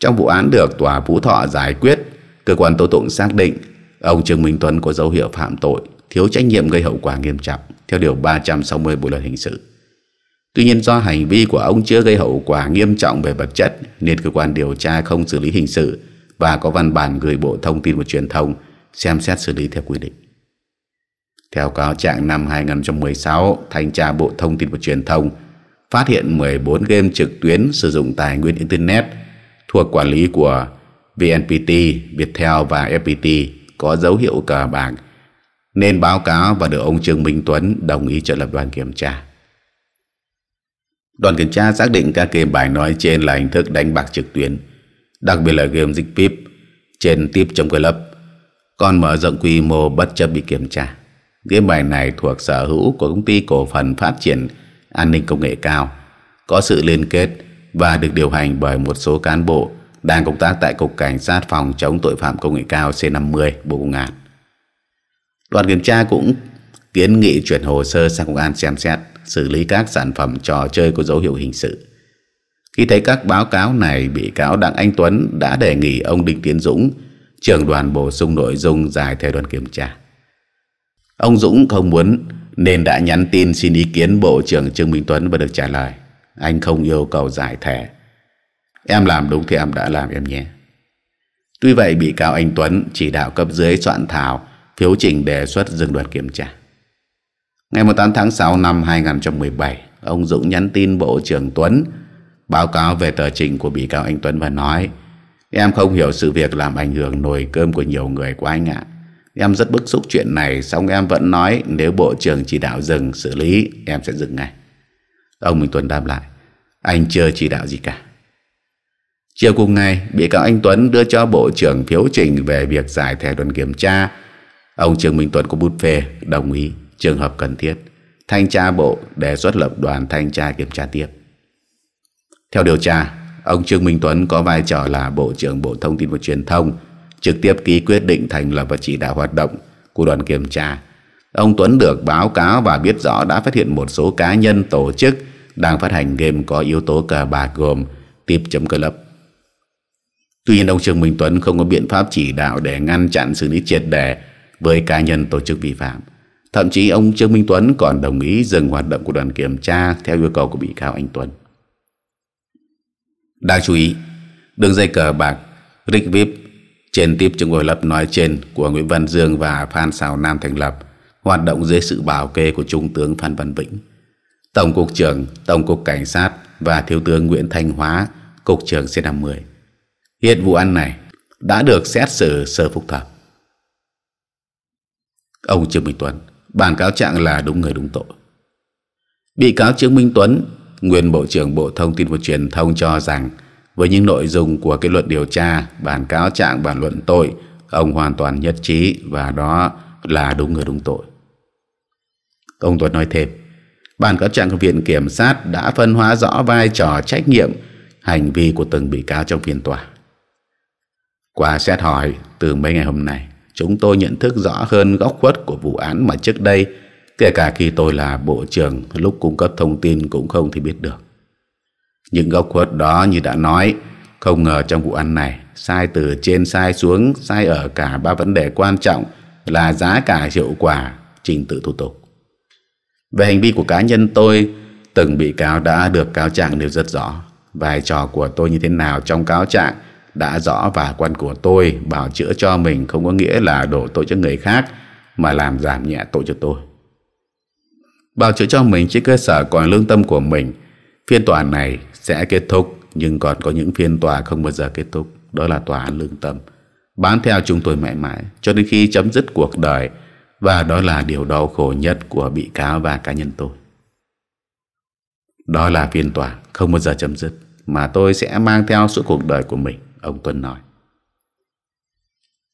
Trong vụ án được tòa Phú Thọ giải quyết, cơ quan tố tụng xác định ông Trương Minh Tuấn có dấu hiệu phạm tội thiếu trách nhiệm gây hậu quả nghiêm trọng theo điều 360 Bộ luật hình sự. Tuy nhiên do hành vi của ông chưa gây hậu quả nghiêm trọng về vật chất nên cơ quan điều tra không xử lý hình sự và có văn bản gửi Bộ Thông tin và Truyền thông xem xét xử lý theo quy định. Theo cáo trạng năm 2016, Thanh tra Bộ Thông tin và Truyền thông phát hiện 14 game trực tuyến sử dụng tài nguyên Internet thuộc quản lý của VNPT, Viettel và FPT có dấu hiệu cờ bạc nên báo cáo và được ông Trương Minh Tuấn đồng ý trợ lập đoàn kiểm tra. Đoàn kiểm tra xác định các game bài nói trên là hình thức đánh bạc trực tuyến, đặc biệt là game dịch pip trên tiếp trong club, còn mở rộng quy mô bất chấp bị kiểm tra. Game bài này thuộc sở hữu của công ty cổ phần phát triển an ninh công nghệ cao, có sự liên kết và được điều hành bởi một số cán bộ đang công tác tại Cục Cảnh sát Phòng chống tội phạm công nghệ cao C50 Bộ Công an. Đoàn kiểm tra cũng kiến nghị chuyển hồ sơ sang công an xem xét xử lý các sản phẩm trò chơi có dấu hiệu hình sự. Khi thấy các báo cáo này, bị cáo Đặng Anh Tuấn đã đề nghị ông Đinh Tiến Dũng, trưởng đoàn bổ sung nội dung giải theo đoàn kiểm tra. Ông Dũng không muốn nên đã nhắn tin xin ý kiến Bộ trưởng Trương Minh Tuấn và được trả lời. Anh không yêu cầu giải thẻ. Em làm đúng thì em đã làm em nhé. Tuy vậy bị cáo anh Tuấn chỉ đạo cấp dưới soạn thảo phiếu trình đề xuất dừng đoàn kiểm tra. Ngày 18 tháng 6 năm 2017, ông Dũng nhắn tin Bộ trưởng Tuấn báo cáo về tờ trình của bị cáo anh Tuấn và nói Em không hiểu sự việc làm ảnh hưởng nồi cơm của nhiều người của anh ạ. Em rất bức xúc chuyện này, xong em vẫn nói nếu Bộ trưởng chỉ đạo dừng xử lý, em sẽ dừng ngay. Ông Minh Tuấn đáp lại, anh chưa chỉ đạo gì cả. Chiều cùng ngày, bị cáo anh Tuấn đưa cho Bộ trưởng phiếu trình về việc giải thẻ đoàn kiểm tra Ông Trương Minh Tuấn của bút phê đồng ý trường hợp cần thiết. Thanh tra bộ đề xuất lập đoàn thanh tra kiểm tra tiếp. Theo điều tra, ông Trương Minh Tuấn có vai trò là Bộ trưởng Bộ Thông tin và Truyền thông, trực tiếp ký quyết định thành lập và chỉ đạo hoạt động của đoàn kiểm tra. Ông Tuấn được báo cáo và biết rõ đã phát hiện một số cá nhân tổ chức đang phát hành game có yếu tố cờ bạc gồm tip.club. Tuy nhiên ông Trương Minh Tuấn không có biện pháp chỉ đạo để ngăn chặn xử lý triệt đề với cá nhân tổ chức vi phạm. Thậm chí ông Trương Minh Tuấn còn đồng ý dừng hoạt động của đoàn kiểm tra theo yêu cầu của bị cáo anh Tuấn. Đáng chú ý, đường dây cờ bạc Rick Vip trên tiếp chứng hội lập nói trên của Nguyễn Văn Dương và Phan xào Nam thành lập hoạt động dưới sự bảo kê của Trung tướng Phan Văn Vĩnh. Tổng cục trưởng, Tổng cục Cảnh sát và Thiếu tướng Nguyễn Thanh Hóa, Cục trưởng C50. Hiện vụ án này đã được xét xử sơ phúc thẩm ông Trương Minh Tuấn bản cáo trạng là đúng người đúng tội bị cáo Trương Minh Tuấn nguyên bộ trưởng bộ thông tin và truyền thông cho rằng với những nội dung của kết luận điều tra bản cáo trạng bản luận tội ông hoàn toàn nhất trí và đó là đúng người đúng tội ông Tuấn nói thêm bản cáo trạng của viện kiểm sát đã phân hóa rõ vai trò trách nhiệm hành vi của từng bị cáo trong phiên tòa qua xét hỏi từ mấy ngày hôm nay chúng tôi nhận thức rõ hơn góc khuất của vụ án mà trước đây, kể cả khi tôi là bộ trưởng lúc cung cấp thông tin cũng không thì biết được. Những góc khuất đó như đã nói, không ngờ trong vụ án này, sai từ trên sai xuống, sai ở cả ba vấn đề quan trọng là giá cả hiệu quả, trình tự thủ tục. Về hành vi của cá nhân tôi, từng bị cáo đã được cáo trạng đều rất rõ. Vai trò của tôi như thế nào trong cáo trạng – đã rõ và quan của tôi bảo chữa cho mình không có nghĩa là đổ tội cho người khác mà làm giảm nhẹ tội cho tôi. Bảo chữa cho mình trên cơ sở còn lương tâm của mình. Phiên tòa này sẽ kết thúc nhưng còn có những phiên tòa không bao giờ kết thúc. Đó là tòa án lương tâm. bán theo chúng tôi mãi mãi cho đến khi chấm dứt cuộc đời và đó là điều đau khổ nhất của bị cáo và cá nhân tôi. Đó là phiên tòa không bao giờ chấm dứt mà tôi sẽ mang theo suốt cuộc đời của mình ông Tuấn nói.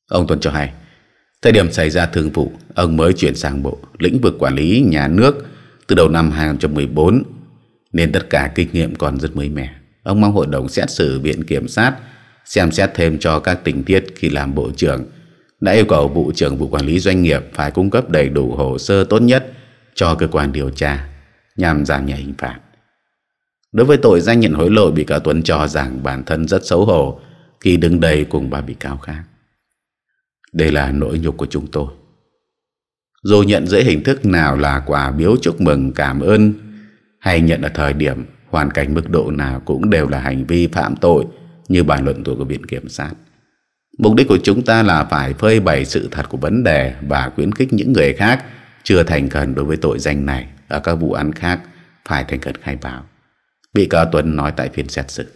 Ông Tuấn cho hay, thời điểm xảy ra thương vụ, ông mới chuyển sang bộ lĩnh vực quản lý nhà nước từ đầu năm 2014, nên tất cả kinh nghiệm còn rất mới mẻ. Ông mong hội đồng xét xử viện kiểm sát xem xét thêm cho các tình tiết khi làm bộ trưởng đã yêu cầu vụ trưởng vụ quản lý doanh nghiệp phải cung cấp đầy đủ hồ sơ tốt nhất cho cơ quan điều tra nhằm giảm nhẹ hình phạt. Đối với tội danh nhận hối lộ, bị cáo Tuấn cho rằng bản thân rất xấu hổ khi đứng đây cùng ba bị cáo khác. Đây là nỗi nhục của chúng tôi. Dù nhận dễ hình thức nào là quà biếu chúc mừng cảm ơn hay nhận ở thời điểm hoàn cảnh mức độ nào cũng đều là hành vi phạm tội như bản luận tù của Viện Kiểm sát. Mục đích của chúng ta là phải phơi bày sự thật của vấn đề và khuyến khích những người khác chưa thành khẩn đối với tội danh này ở các vụ án khác phải thành khẩn khai báo. Bị cáo Tuấn nói tại phiên xét xử.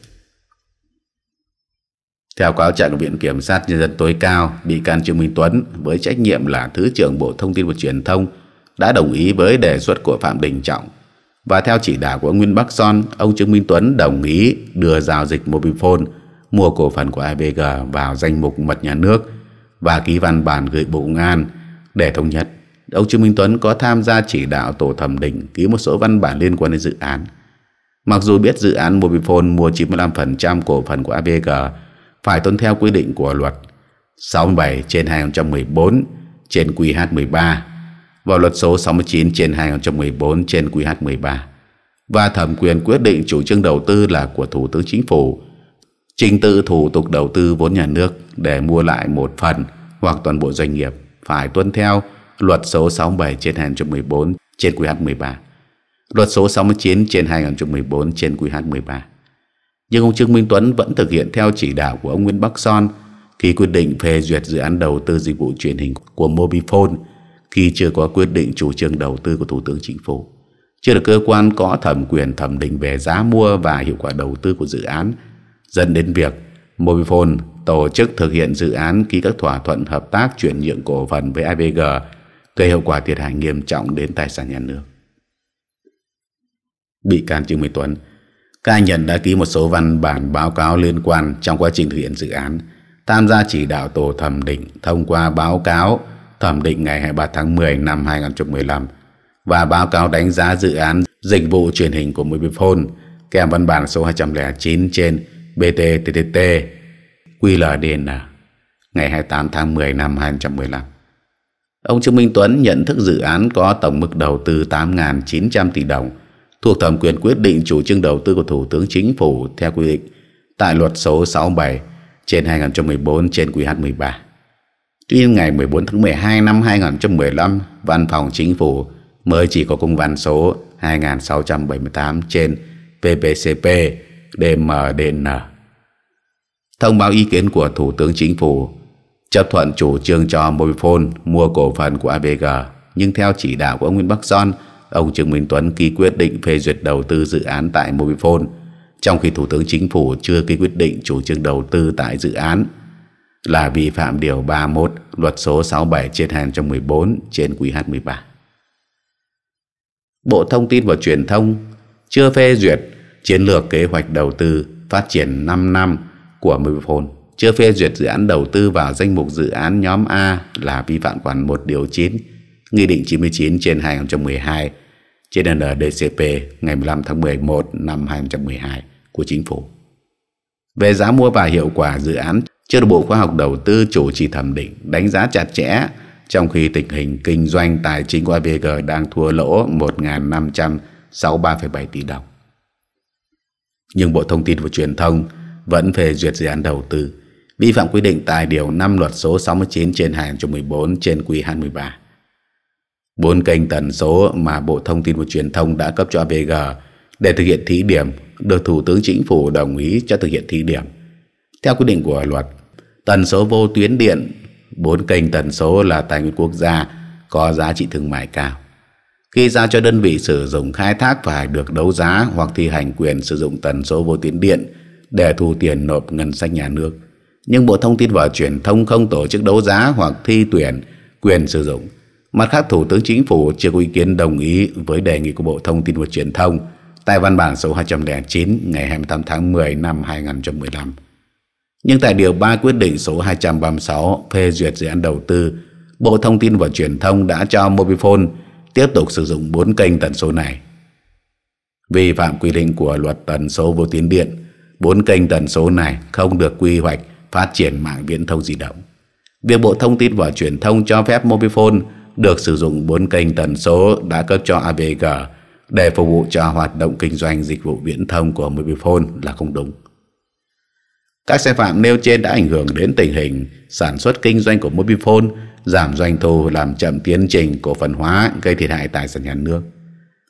Theo cáo trạng của Viện Kiểm sát Nhân dân tối cao, bị can Trương Minh Tuấn với trách nhiệm là Thứ trưởng Bộ Thông tin và Truyền thông đã đồng ý với đề xuất của Phạm Đình Trọng. Và theo chỉ đạo của Nguyên Bắc Son, ông Trương Minh Tuấn đồng ý đưa giao dịch Mobifone mua cổ phần của AVG vào danh mục mật nhà nước và ký văn bản gửi Bộ Công an để thống nhất. Ông Trương Minh Tuấn có tham gia chỉ đạo tổ thẩm định ký một số văn bản liên quan đến dự án. Mặc dù biết dự án Mobifone mua 95% cổ phần của AVG phải tuân theo quy định của luật 67 trên 2014 trên QH13 và luật số 69 trên 2014 trên QH13 và thẩm quyền quyết định chủ trương đầu tư là của Thủ tướng Chính phủ trình tự thủ tục đầu tư vốn nhà nước để mua lại một phần hoặc toàn bộ doanh nghiệp phải tuân theo luật số 67 trên 2014 trên QH13 luật số 69 trên 2014 trên QH13 nhưng ông Trương Minh Tuấn vẫn thực hiện theo chỉ đạo của ông Nguyễn Bắc Son khi quyết định phê duyệt dự án đầu tư dịch vụ truyền hình của Mobifone khi chưa có quyết định chủ trương đầu tư của Thủ tướng Chính phủ. Chưa được cơ quan có thẩm quyền thẩm định về giá mua và hiệu quả đầu tư của dự án, dẫn đến việc Mobifone tổ chức thực hiện dự án ký các thỏa thuận hợp tác chuyển nhượng cổ phần với IBG gây hậu quả thiệt hại nghiêm trọng đến tài sản nhà nước. Bị can Trương Minh Tuấn – các Nhận đã ký một số văn bản báo cáo liên quan trong quá trình thực hiện dự án, tham gia chỉ đạo tổ thẩm định thông qua báo cáo thẩm định ngày 23 tháng 10 năm 2015 và báo cáo đánh giá dự án dịch vụ truyền hình của Mobifone kèm văn bản số 209 trên BTTTT QLDN ngày 28 tháng 10 năm 2015. Ông Trương Minh Tuấn nhận thức dự án có tổng mức đầu tư 8.900 tỷ đồng thuộc thẩm quyền quyết định chủ trương đầu tư của Thủ tướng Chính phủ theo quy định tại luật số 67 trên 2014 trên QH13. Tuy nhiên ngày 14 tháng 12 năm 2015, Văn phòng Chính phủ mới chỉ có công văn số 2678 trên VPCP DMDN. Thông báo ý kiến của Thủ tướng Chính phủ chấp thuận chủ trương cho Mobifone mua cổ phần của AVG nhưng theo chỉ đạo của ông Nguyễn Bắc Son – ông Trương Minh Tuấn ký quyết định phê duyệt đầu tư dự án tại Mobifone, trong khi Thủ tướng Chính phủ chưa ký quyết định chủ trương đầu tư tại dự án là vi phạm điều 31 luật số 67 trên 214 trên QH13. Bộ Thông tin và Truyền thông chưa phê duyệt chiến lược kế hoạch đầu tư phát triển 5 năm của Mobifone, chưa phê duyệt dự án đầu tư vào danh mục dự án nhóm A là vi phạm khoản 1 điều 9 Nghị định 99 trên 2012 trên NDCP ngày 15 tháng 11 năm 2012 của Chính phủ. Về giá mua và hiệu quả dự án, chưa được Bộ Khoa học Đầu tư chủ trì thẩm định, đánh giá chặt chẽ trong khi tình hình kinh doanh tài chính của AVG đang thua lỗ 1.563,7 tỷ đồng. Nhưng Bộ Thông tin và Truyền thông vẫn phê duyệt dự án đầu tư, vi phạm quy định tại Điều 5 luật số 69 trên 214 trên Q23 bốn kênh tần số mà Bộ Thông tin và Truyền thông đã cấp cho AVG để thực hiện thí điểm được Thủ tướng Chính phủ đồng ý cho thực hiện thí điểm. Theo quy định của luật, tần số vô tuyến điện, bốn kênh tần số là tài nguyên quốc gia có giá trị thương mại cao. Khi giao cho đơn vị sử dụng khai thác phải được đấu giá hoặc thi hành quyền sử dụng tần số vô tuyến điện để thu tiền nộp ngân sách nhà nước. Nhưng Bộ Thông tin và Truyền thông không tổ chức đấu giá hoặc thi tuyển quyền sử dụng Mặt khác Thủ tướng Chính phủ chưa có ý kiến đồng ý với đề nghị của Bộ Thông tin và Truyền thông tại văn bản số 209 ngày 28 tháng 10 năm 2015. Nhưng tại Điều 3 quyết định số 236 phê duyệt dự án đầu tư, Bộ Thông tin và Truyền thông đã cho Mobifone tiếp tục sử dụng 4 kênh tần số này. Vi phạm quy định của luật tần số vô tuyến điện, 4 kênh tần số này không được quy hoạch phát triển mạng viễn thông di động. Việc Bộ Thông tin và Truyền thông cho phép Mobifone được sử dụng 4 kênh tần số đã cấp cho AVG để phục vụ cho hoạt động kinh doanh dịch vụ viễn thông của Mobifone là không đúng. Các sai phạm nêu trên đã ảnh hưởng đến tình hình sản xuất kinh doanh của Mobifone, giảm doanh thu làm chậm tiến trình cổ phần hóa gây thiệt hại tài sản nhà nước.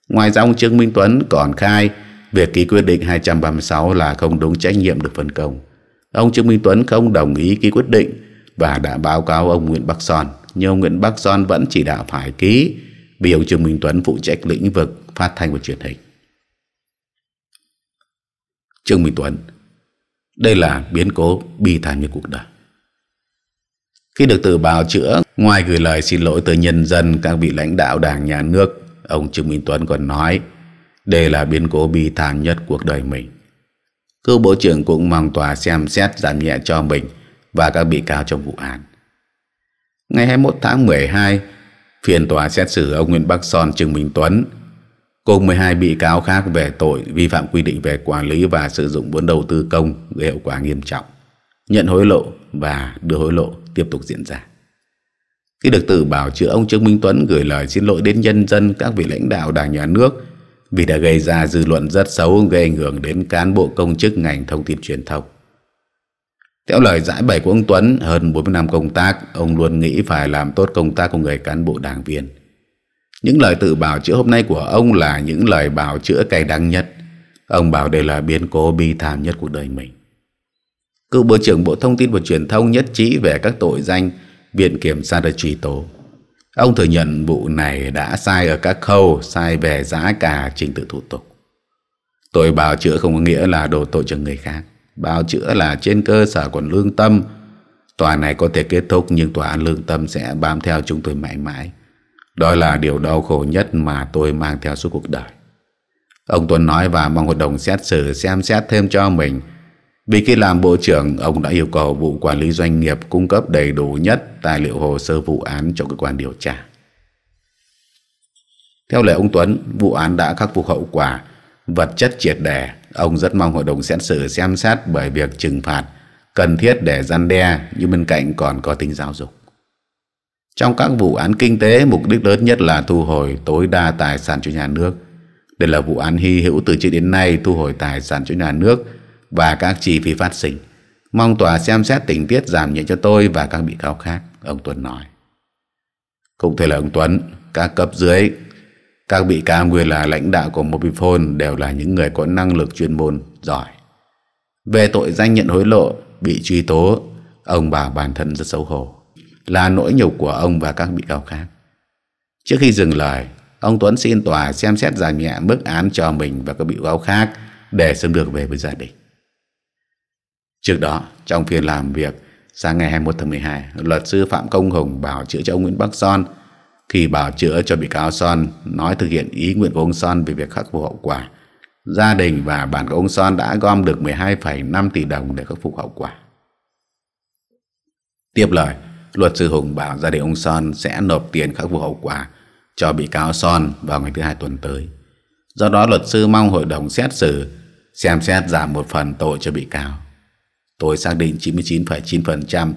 Ngoài ra ông Trương Minh Tuấn còn khai việc ký quyết định 236 là không đúng trách nhiệm được phân công. Ông Trương Minh Tuấn không đồng ý ký quyết định và đã báo cáo ông Nguyễn Bắc Son nhưng Nguyễn Bắc Son vẫn chỉ đạo phải ký biểu Trường Minh Tuấn phụ trách lĩnh vực phát thanh và truyền hình. Trương Minh Tuấn Đây là biến cố bi thảm nhất cuộc đời. Khi được từ bào chữa, ngoài gửi lời xin lỗi tới nhân dân các vị lãnh đạo đảng nhà nước, ông Trương Minh Tuấn còn nói đây là biến cố bi thảm nhất cuộc đời mình. Cựu Bộ trưởng cũng mong tòa xem xét giảm nhẹ cho mình và các bị cáo trong vụ án ngày 21 tháng 12, phiên tòa xét xử ông Nguyễn Bắc Son Trương Minh Tuấn cùng 12 bị cáo khác về tội vi phạm quy định về quản lý và sử dụng vốn đầu tư công gây hậu quả nghiêm trọng, nhận hối lộ và đưa hối lộ tiếp tục diễn ra. Khi được tự bảo chữa ông Trương Minh Tuấn gửi lời xin lỗi đến nhân dân các vị lãnh đạo đảng nhà nước vì đã gây ra dư luận rất xấu gây ảnh hưởng đến cán bộ công chức ngành thông tin truyền thông. Theo lời giải bày của ông Tuấn, hơn 40 năm công tác, ông luôn nghĩ phải làm tốt công tác của người cán bộ đảng viên. Những lời tự bảo chữa hôm nay của ông là những lời bảo chữa cay đắng nhất. Ông bảo đây là biến cố bi thảm nhất cuộc đời mình. Cựu Bộ trưởng Bộ Thông tin và Truyền thông nhất trí về các tội danh Viện Kiểm sát đã truy tố. Ông thừa nhận vụ này đã sai ở các khâu, sai về giá cả trình tự thủ tục. Tội bảo chữa không có nghĩa là đổ tội cho người khác. Báo chữa là trên cơ sở của lương tâm Tòa này có thể kết thúc Nhưng tòa án lương tâm sẽ bám theo chúng tôi mãi mãi Đó là điều đau khổ nhất mà tôi mang theo suốt cuộc đời Ông Tuấn nói và mong hội đồng xét xử xem xét thêm cho mình Vì khi làm bộ trưởng Ông đã yêu cầu vụ quản lý doanh nghiệp Cung cấp đầy đủ nhất tài liệu hồ sơ vụ án cho cơ quan điều tra Theo lời ông Tuấn Vụ án đã khắc phục hậu quả Vật chất triệt đề Ông rất mong hội đồng xét xử xem xét bởi việc trừng phạt cần thiết để gian đe nhưng bên cạnh còn có tính giáo dục. Trong các vụ án kinh tế, mục đích lớn nhất là thu hồi tối đa tài sản cho nhà nước. Đây là vụ án hy hữu từ trước đến nay thu hồi tài sản cho nhà nước và các chi phí phát sinh. Mong tòa xem xét tình tiết giảm nhẹ cho tôi và các bị cáo khác, ông Tuấn nói. Cụ thể là ông Tuấn, các cấp dưới các bị cáo nguyên là lãnh đạo của Mobifone đều là những người có năng lực chuyên môn giỏi. Về tội danh nhận hối lộ, bị truy tố, ông bà bản thân rất xấu hổ. Là nỗi nhục của ông và các bị cáo khác. Trước khi dừng lời, ông Tuấn xin tòa xem xét giảm nhẹ mức án cho mình và các bị cáo khác để sớm được về với gia đình. Trước đó, trong phiên làm việc sáng ngày 21 tháng 12, luật sư Phạm Công Hùng bảo chữa cho ông Nguyễn Bắc Son – khi bảo chữa cho bị cáo Son nói thực hiện ý nguyện của ông Son về việc khắc phục hậu quả, gia đình và bản của ông Son đã gom được 12,5 tỷ đồng để khắc phục hậu quả. Tiếp lời, luật sư Hùng bảo gia đình ông Son sẽ nộp tiền khắc phục hậu quả cho bị cáo Son vào ngày thứ hai tuần tới. Do đó luật sư mong hội đồng xét xử xem xét giảm một phần tội cho bị cáo. Tôi xác định 99,9%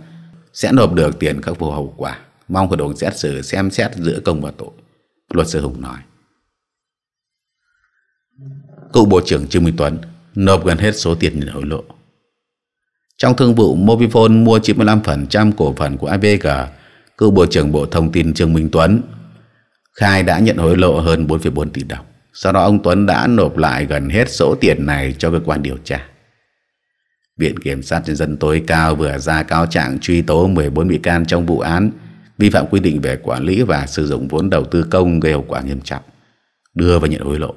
sẽ nộp được tiền khắc phục hậu quả mong hội đồng xét xử xem xét giữa công và tội luật sư hùng nói cựu bộ trưởng trương minh tuấn nộp gần hết số tiền nhận hối lộ trong thương vụ mobifone mua 95% cổ phần của avg cựu bộ trưởng bộ thông tin trương minh tuấn khai đã nhận hối lộ hơn 4,4 tỷ đồng sau đó ông tuấn đã nộp lại gần hết số tiền này cho cơ quan điều tra Viện Kiểm sát Nhân dân tối cao vừa ra cáo trạng truy tố 14 bị can trong vụ án vi phạm quy định về quản lý và sử dụng vốn đầu tư công gây hậu quả nghiêm trọng, đưa và nhận hối lộ,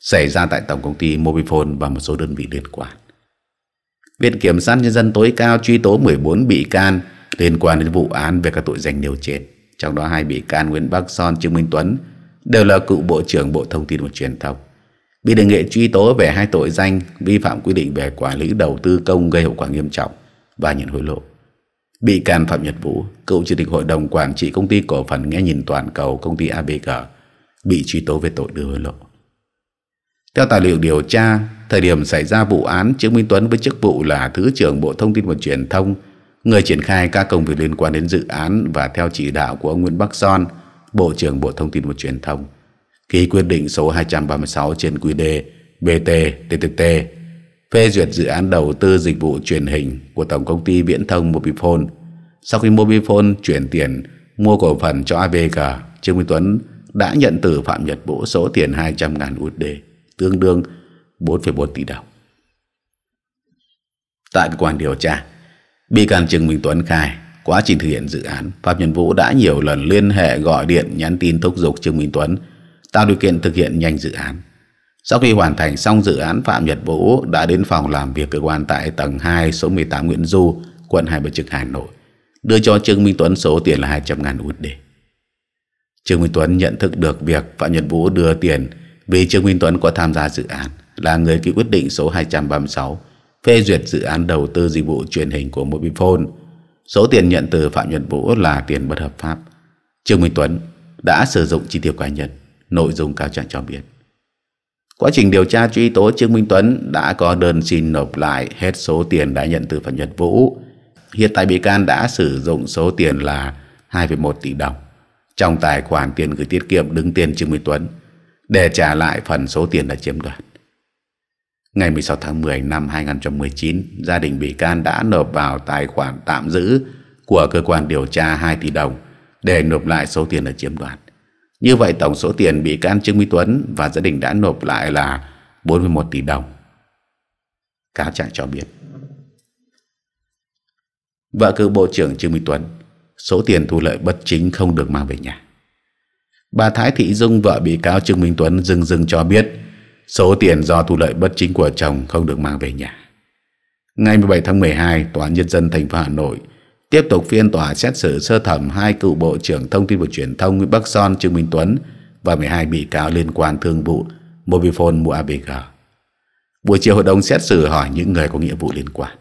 xảy ra tại tổng công ty Mobifone và một số đơn vị liên quan. Viện Kiểm sát Nhân dân tối cao truy tố 14 bị can liên quan đến vụ án về các tội danh nêu trên, trong đó hai bị can Nguyễn Bắc Son, Trương Minh Tuấn đều là cựu Bộ trưởng Bộ Thông tin và Truyền thông, bị đề nghị truy tố về hai tội danh vi phạm quy định về quản lý đầu tư công gây hậu quả nghiêm trọng và nhận hối lộ. Bị can Phạm Nhật Vũ, cựu chủ tịch hội đồng quản trị công ty cổ phần nghe nhìn toàn cầu công ty ABG, bị truy tố về tội đưa hối lộ. Theo tài liệu điều tra, thời điểm xảy ra vụ án, Trương Minh Tuấn với chức vụ là Thứ trưởng Bộ Thông tin và Truyền thông, người triển khai các công việc liên quan đến dự án và theo chỉ đạo của ông Nguyễn Bắc Son, Bộ trưởng Bộ Thông tin và Truyền thông, ký quyết định số 236 trên quy đề BT phê duyệt dự án đầu tư dịch vụ truyền hình của Tổng công ty Viễn thông Mobifone. Sau khi Mobifone chuyển tiền mua cổ phần cho AVG, Trương Minh Tuấn đã nhận từ Phạm Nhật Vũ số tiền 200.000 USD, tương đương 4,4 tỷ đồng. Tại cơ quan điều tra, bị can Trương Minh Tuấn khai quá trình thực hiện dự án, Phạm Nhật Vũ đã nhiều lần liên hệ gọi điện nhắn tin thúc giục Trương Minh Tuấn tạo điều kiện thực hiện nhanh dự án. Sau khi hoàn thành xong dự án Phạm Nhật Vũ đã đến phòng làm việc cơ quan tại tầng 2 số 18 Nguyễn Du, quận Hai Bà Trưng, Hà Nội, đưa cho Trương Minh Tuấn số tiền là 200 000 USD. Trương Minh Tuấn nhận thức được việc Phạm Nhật Vũ đưa tiền vì Trương Minh Tuấn có tham gia dự án là người ký quyết định số 236 phê duyệt dự án đầu tư dịch vụ truyền hình của Mobifone. Số tiền nhận từ Phạm Nhật Vũ là tiền bất hợp pháp. Trương Minh Tuấn đã sử dụng chi tiêu cá nhân, nội dung cáo trạng cho biết. Quá trình điều tra truy tố Trương Minh Tuấn đã có đơn xin nộp lại hết số tiền đã nhận từ Phạm Nhật Vũ. Hiện tại bị can đã sử dụng số tiền là 2,1 tỷ đồng trong tài khoản tiền gửi tiết kiệm đứng tên Trương Minh Tuấn để trả lại phần số tiền đã chiếm đoạt. Ngày 16 tháng 10 năm 2019, gia đình bị can đã nộp vào tài khoản tạm giữ của cơ quan điều tra 2 tỷ đồng để nộp lại số tiền đã chiếm đoạt. Như vậy tổng số tiền bị can Trương Minh Tuấn và gia đình đã nộp lại là 41 tỷ đồng. Cáo trạng cho biết. Vợ cựu Bộ trưởng Trương Minh Tuấn, số tiền thu lợi bất chính không được mang về nhà. Bà Thái Thị Dung vợ bị cáo Trương Minh Tuấn dưng dưng cho biết số tiền do thu lợi bất chính của chồng không được mang về nhà. Ngày 17 tháng 12, Tòa án Nhân dân thành phố Hà Nội Tiếp tục phiên tòa xét xử sơ thẩm hai cựu Bộ trưởng Thông tin và Truyền thông Nguyễn Bắc Son, Trương Minh Tuấn và 12 bị cáo liên quan thương vụ Mobifone mua ABG. Buổi chiều hội đồng xét xử hỏi những người có nghĩa vụ liên quan.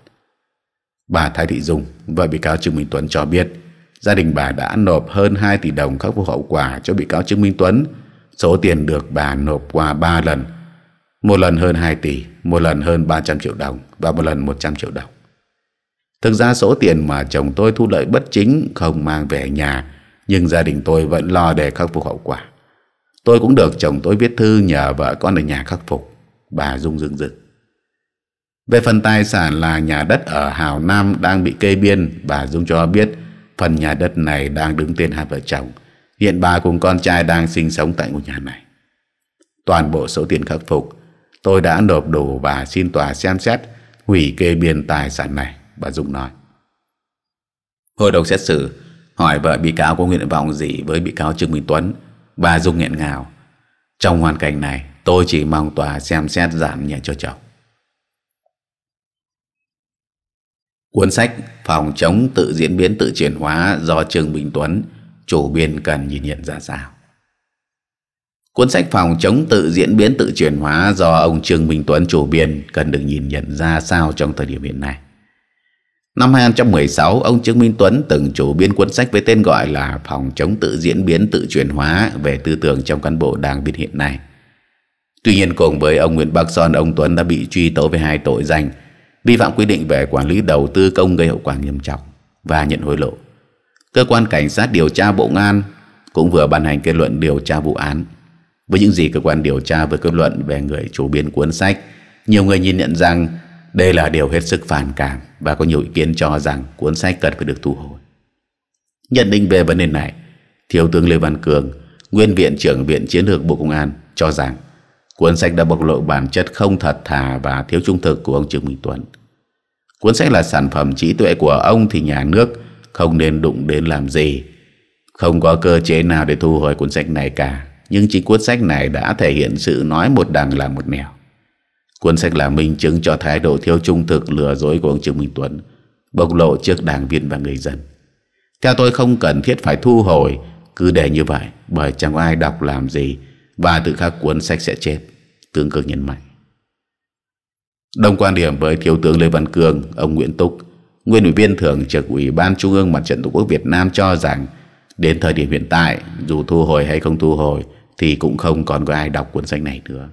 Bà Thái Thị Dung và bị cáo Trương Minh Tuấn cho biết gia đình bà đã nộp hơn 2 tỷ đồng khắc phục hậu quả cho bị cáo Trương Minh Tuấn. Số tiền được bà nộp qua 3 lần, một lần hơn 2 tỷ, một lần hơn 300 triệu đồng và một lần 100 triệu đồng. Thực ra số tiền mà chồng tôi thu lợi bất chính không mang về nhà, nhưng gia đình tôi vẫn lo để khắc phục hậu quả. Tôi cũng được chồng tôi viết thư nhờ vợ con ở nhà khắc phục. Bà Dung dưng dưng. Về phần tài sản là nhà đất ở Hào Nam đang bị kê biên, bà Dung cho biết phần nhà đất này đang đứng tên hai vợ chồng. Hiện bà cùng con trai đang sinh sống tại ngôi nhà này. Toàn bộ số tiền khắc phục, tôi đã nộp đủ và xin tòa xem xét hủy kê biên tài sản này bà Dung nói. Hội đồng xét xử hỏi vợ bị cáo có nguyện vọng gì với bị cáo Trương Minh Tuấn. Bà Dung nghẹn ngào. Trong hoàn cảnh này, tôi chỉ mong tòa xem xét giảm nhẹ cho chồng. Cuốn sách Phòng chống tự diễn biến tự chuyển hóa do Trương Bình Tuấn, chủ biên cần nhìn nhận ra sao. Cuốn sách Phòng chống tự diễn biến tự chuyển hóa do ông Trương Minh Tuấn chủ biên cần được nhìn nhận ra sao trong thời điểm hiện nay. Năm 2016, ông Trương Minh Tuấn từng chủ biên cuốn sách với tên gọi là Phòng chống tự diễn biến tự chuyển hóa về tư tưởng trong cán bộ đảng viên hiện nay. Tuy nhiên cùng với ông Nguyễn Bắc Son, ông Tuấn đã bị truy tố về hai tội danh vi phạm quy định về quản lý đầu tư công gây hậu quả nghiêm trọng và nhận hối lộ. Cơ quan Cảnh sát điều tra Bộ Công an cũng vừa ban hành kết luận điều tra vụ án. Với những gì cơ quan điều tra vừa kết luận về người chủ biên cuốn sách, nhiều người nhìn nhận rằng đây là điều hết sức phản cảm và có nhiều ý kiến cho rằng cuốn sách cần phải được thu hồi. Nhận định về vấn đề này, Thiếu tướng Lê Văn Cường, Nguyên Viện trưởng Viện Chiến lược Bộ Công an cho rằng cuốn sách đã bộc lộ bản chất không thật thà và thiếu trung thực của ông Trương Minh Tuấn. Cuốn sách là sản phẩm trí tuệ của ông thì nhà nước không nên đụng đến làm gì. Không có cơ chế nào để thu hồi cuốn sách này cả, nhưng chính cuốn sách này đã thể hiện sự nói một đằng là một nẻo. Cuốn sách là minh chứng cho thái độ thiếu trung thực lừa dối của ông Trương Minh Tuấn, bộc lộ trước đảng viên và người dân. Theo tôi không cần thiết phải thu hồi, cứ để như vậy, bởi chẳng có ai đọc làm gì và tự khắc cuốn sách sẽ chết, Tương Cường nhấn mạnh. Đồng quan điểm với Thiếu tướng Lê Văn Cường, ông Nguyễn Túc, nguyên ủy viên thường trực Ủy ban Trung ương Mặt trận Tổ quốc Việt Nam cho rằng đến thời điểm hiện tại, dù thu hồi hay không thu hồi thì cũng không còn có ai đọc cuốn sách này nữa.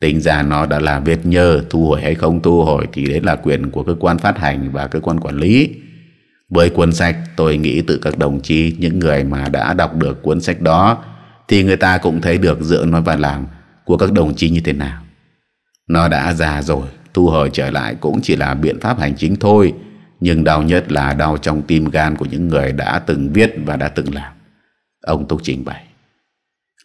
Tính ra nó đã là vết nhơ Thu hồi hay không thu hồi Thì đấy là quyền của cơ quan phát hành và cơ quan quản lý Với cuốn sách Tôi nghĩ từ các đồng chí Những người mà đã đọc được cuốn sách đó Thì người ta cũng thấy được dựa nói và làm Của các đồng chí như thế nào Nó đã già rồi Thu hồi trở lại cũng chỉ là biện pháp hành chính thôi Nhưng đau nhất là đau trong tim gan Của những người đã từng viết và đã từng làm Ông Túc trình bày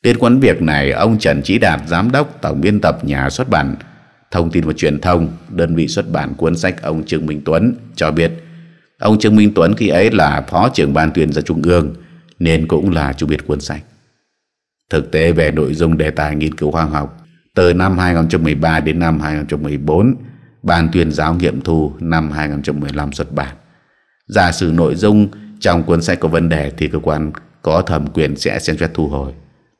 Liên quan việc này, ông Trần Chí Đạt, giám đốc, tổng biên tập nhà xuất bản Thông tin và Truyền thông, đơn vị xuất bản cuốn sách ông Trương Minh Tuấn cho biết, ông Trương Minh Tuấn khi ấy là phó trưởng ban tuyên gia trung ương, nên cũng là chủ biên cuốn sách. Thực tế về nội dung đề tài nghiên cứu khoa học, từ năm 2013 đến năm 2014, Ban tuyên giáo nghiệm thu năm 2015 xuất bản. Giả sử nội dung trong cuốn sách có vấn đề thì cơ quan có thẩm quyền sẽ xem xét thu hồi.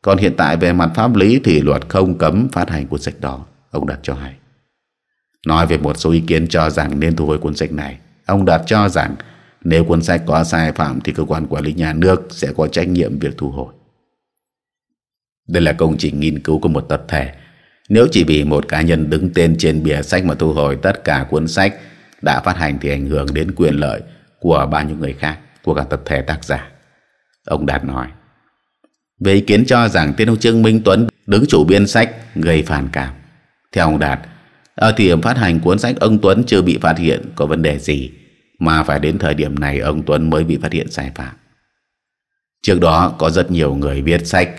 Còn hiện tại về mặt pháp lý thì luật không cấm phát hành cuốn sách đó, ông Đạt cho hay. Nói về một số ý kiến cho rằng nên thu hồi cuốn sách này, ông Đạt cho rằng nếu cuốn sách có sai phạm thì cơ quan quản lý nhà nước sẽ có trách nhiệm việc thu hồi. Đây là công trình nghiên cứu của một tập thể. Nếu chỉ vì một cá nhân đứng tên trên bìa sách mà thu hồi tất cả cuốn sách đã phát hành thì ảnh hưởng đến quyền lợi của bao nhiêu người khác, của cả tập thể tác giả. Ông Đạt nói. Về ý kiến cho rằng Tiên ông Trương Minh Tuấn đứng chủ biên sách gây phản cảm. Theo ông Đạt, ở thời điểm phát hành cuốn sách ông Tuấn chưa bị phát hiện có vấn đề gì, mà phải đến thời điểm này ông Tuấn mới bị phát hiện sai phạm. Trước đó có rất nhiều người viết sách,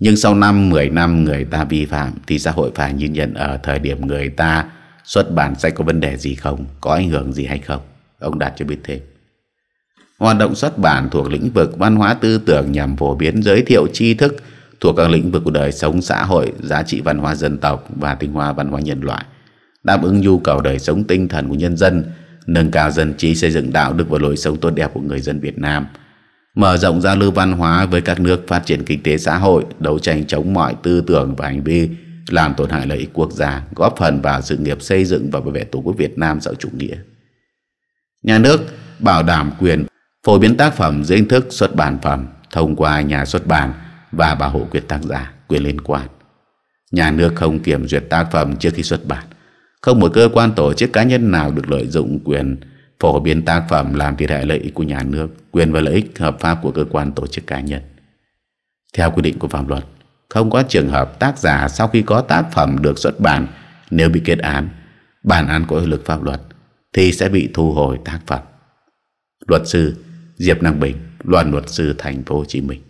nhưng sau năm 10 năm người ta vi phạm thì xã hội phải nhìn nhận ở thời điểm người ta xuất bản sách có vấn đề gì không, có ảnh hưởng gì hay không. Ông Đạt cho biết thêm. Hoạt động xuất bản thuộc lĩnh vực văn hóa tư tưởng nhằm phổ biến giới thiệu tri thức thuộc các lĩnh vực của đời sống xã hội, giá trị văn hóa dân tộc và tinh hoa văn hóa nhân loại, đáp ứng nhu cầu đời sống tinh thần của nhân dân, nâng cao dân trí xây dựng đạo đức và lối sống tốt đẹp của người dân Việt Nam, mở rộng giao lưu văn hóa với các nước phát triển kinh tế xã hội, đấu tranh chống mọi tư tưởng và hành vi làm tổn hại lợi ích quốc gia, góp phần vào sự nghiệp xây dựng và bảo vệ Tổ quốc Việt Nam xã chủ nghĩa. Nhà nước bảo đảm quyền phổ biến tác phẩm dưới hình thức xuất bản phẩm thông qua nhà xuất bản và bảo hộ quyền tác giả, quyền liên quan. Nhà nước không kiểm duyệt tác phẩm trước khi xuất bản. Không một cơ quan tổ chức cá nhân nào được lợi dụng quyền phổ biến tác phẩm làm thiệt hại lợi ích của nhà nước, quyền và lợi ích hợp pháp của cơ quan tổ chức cá nhân. Theo quy định của pháp luật, không có trường hợp tác giả sau khi có tác phẩm được xuất bản nếu bị kết án, bản án có hiệu lực pháp luật thì sẽ bị thu hồi tác phẩm. Luật sư Diệp Năng Bình, đoàn luật sư thành phố Hồ Chí Minh.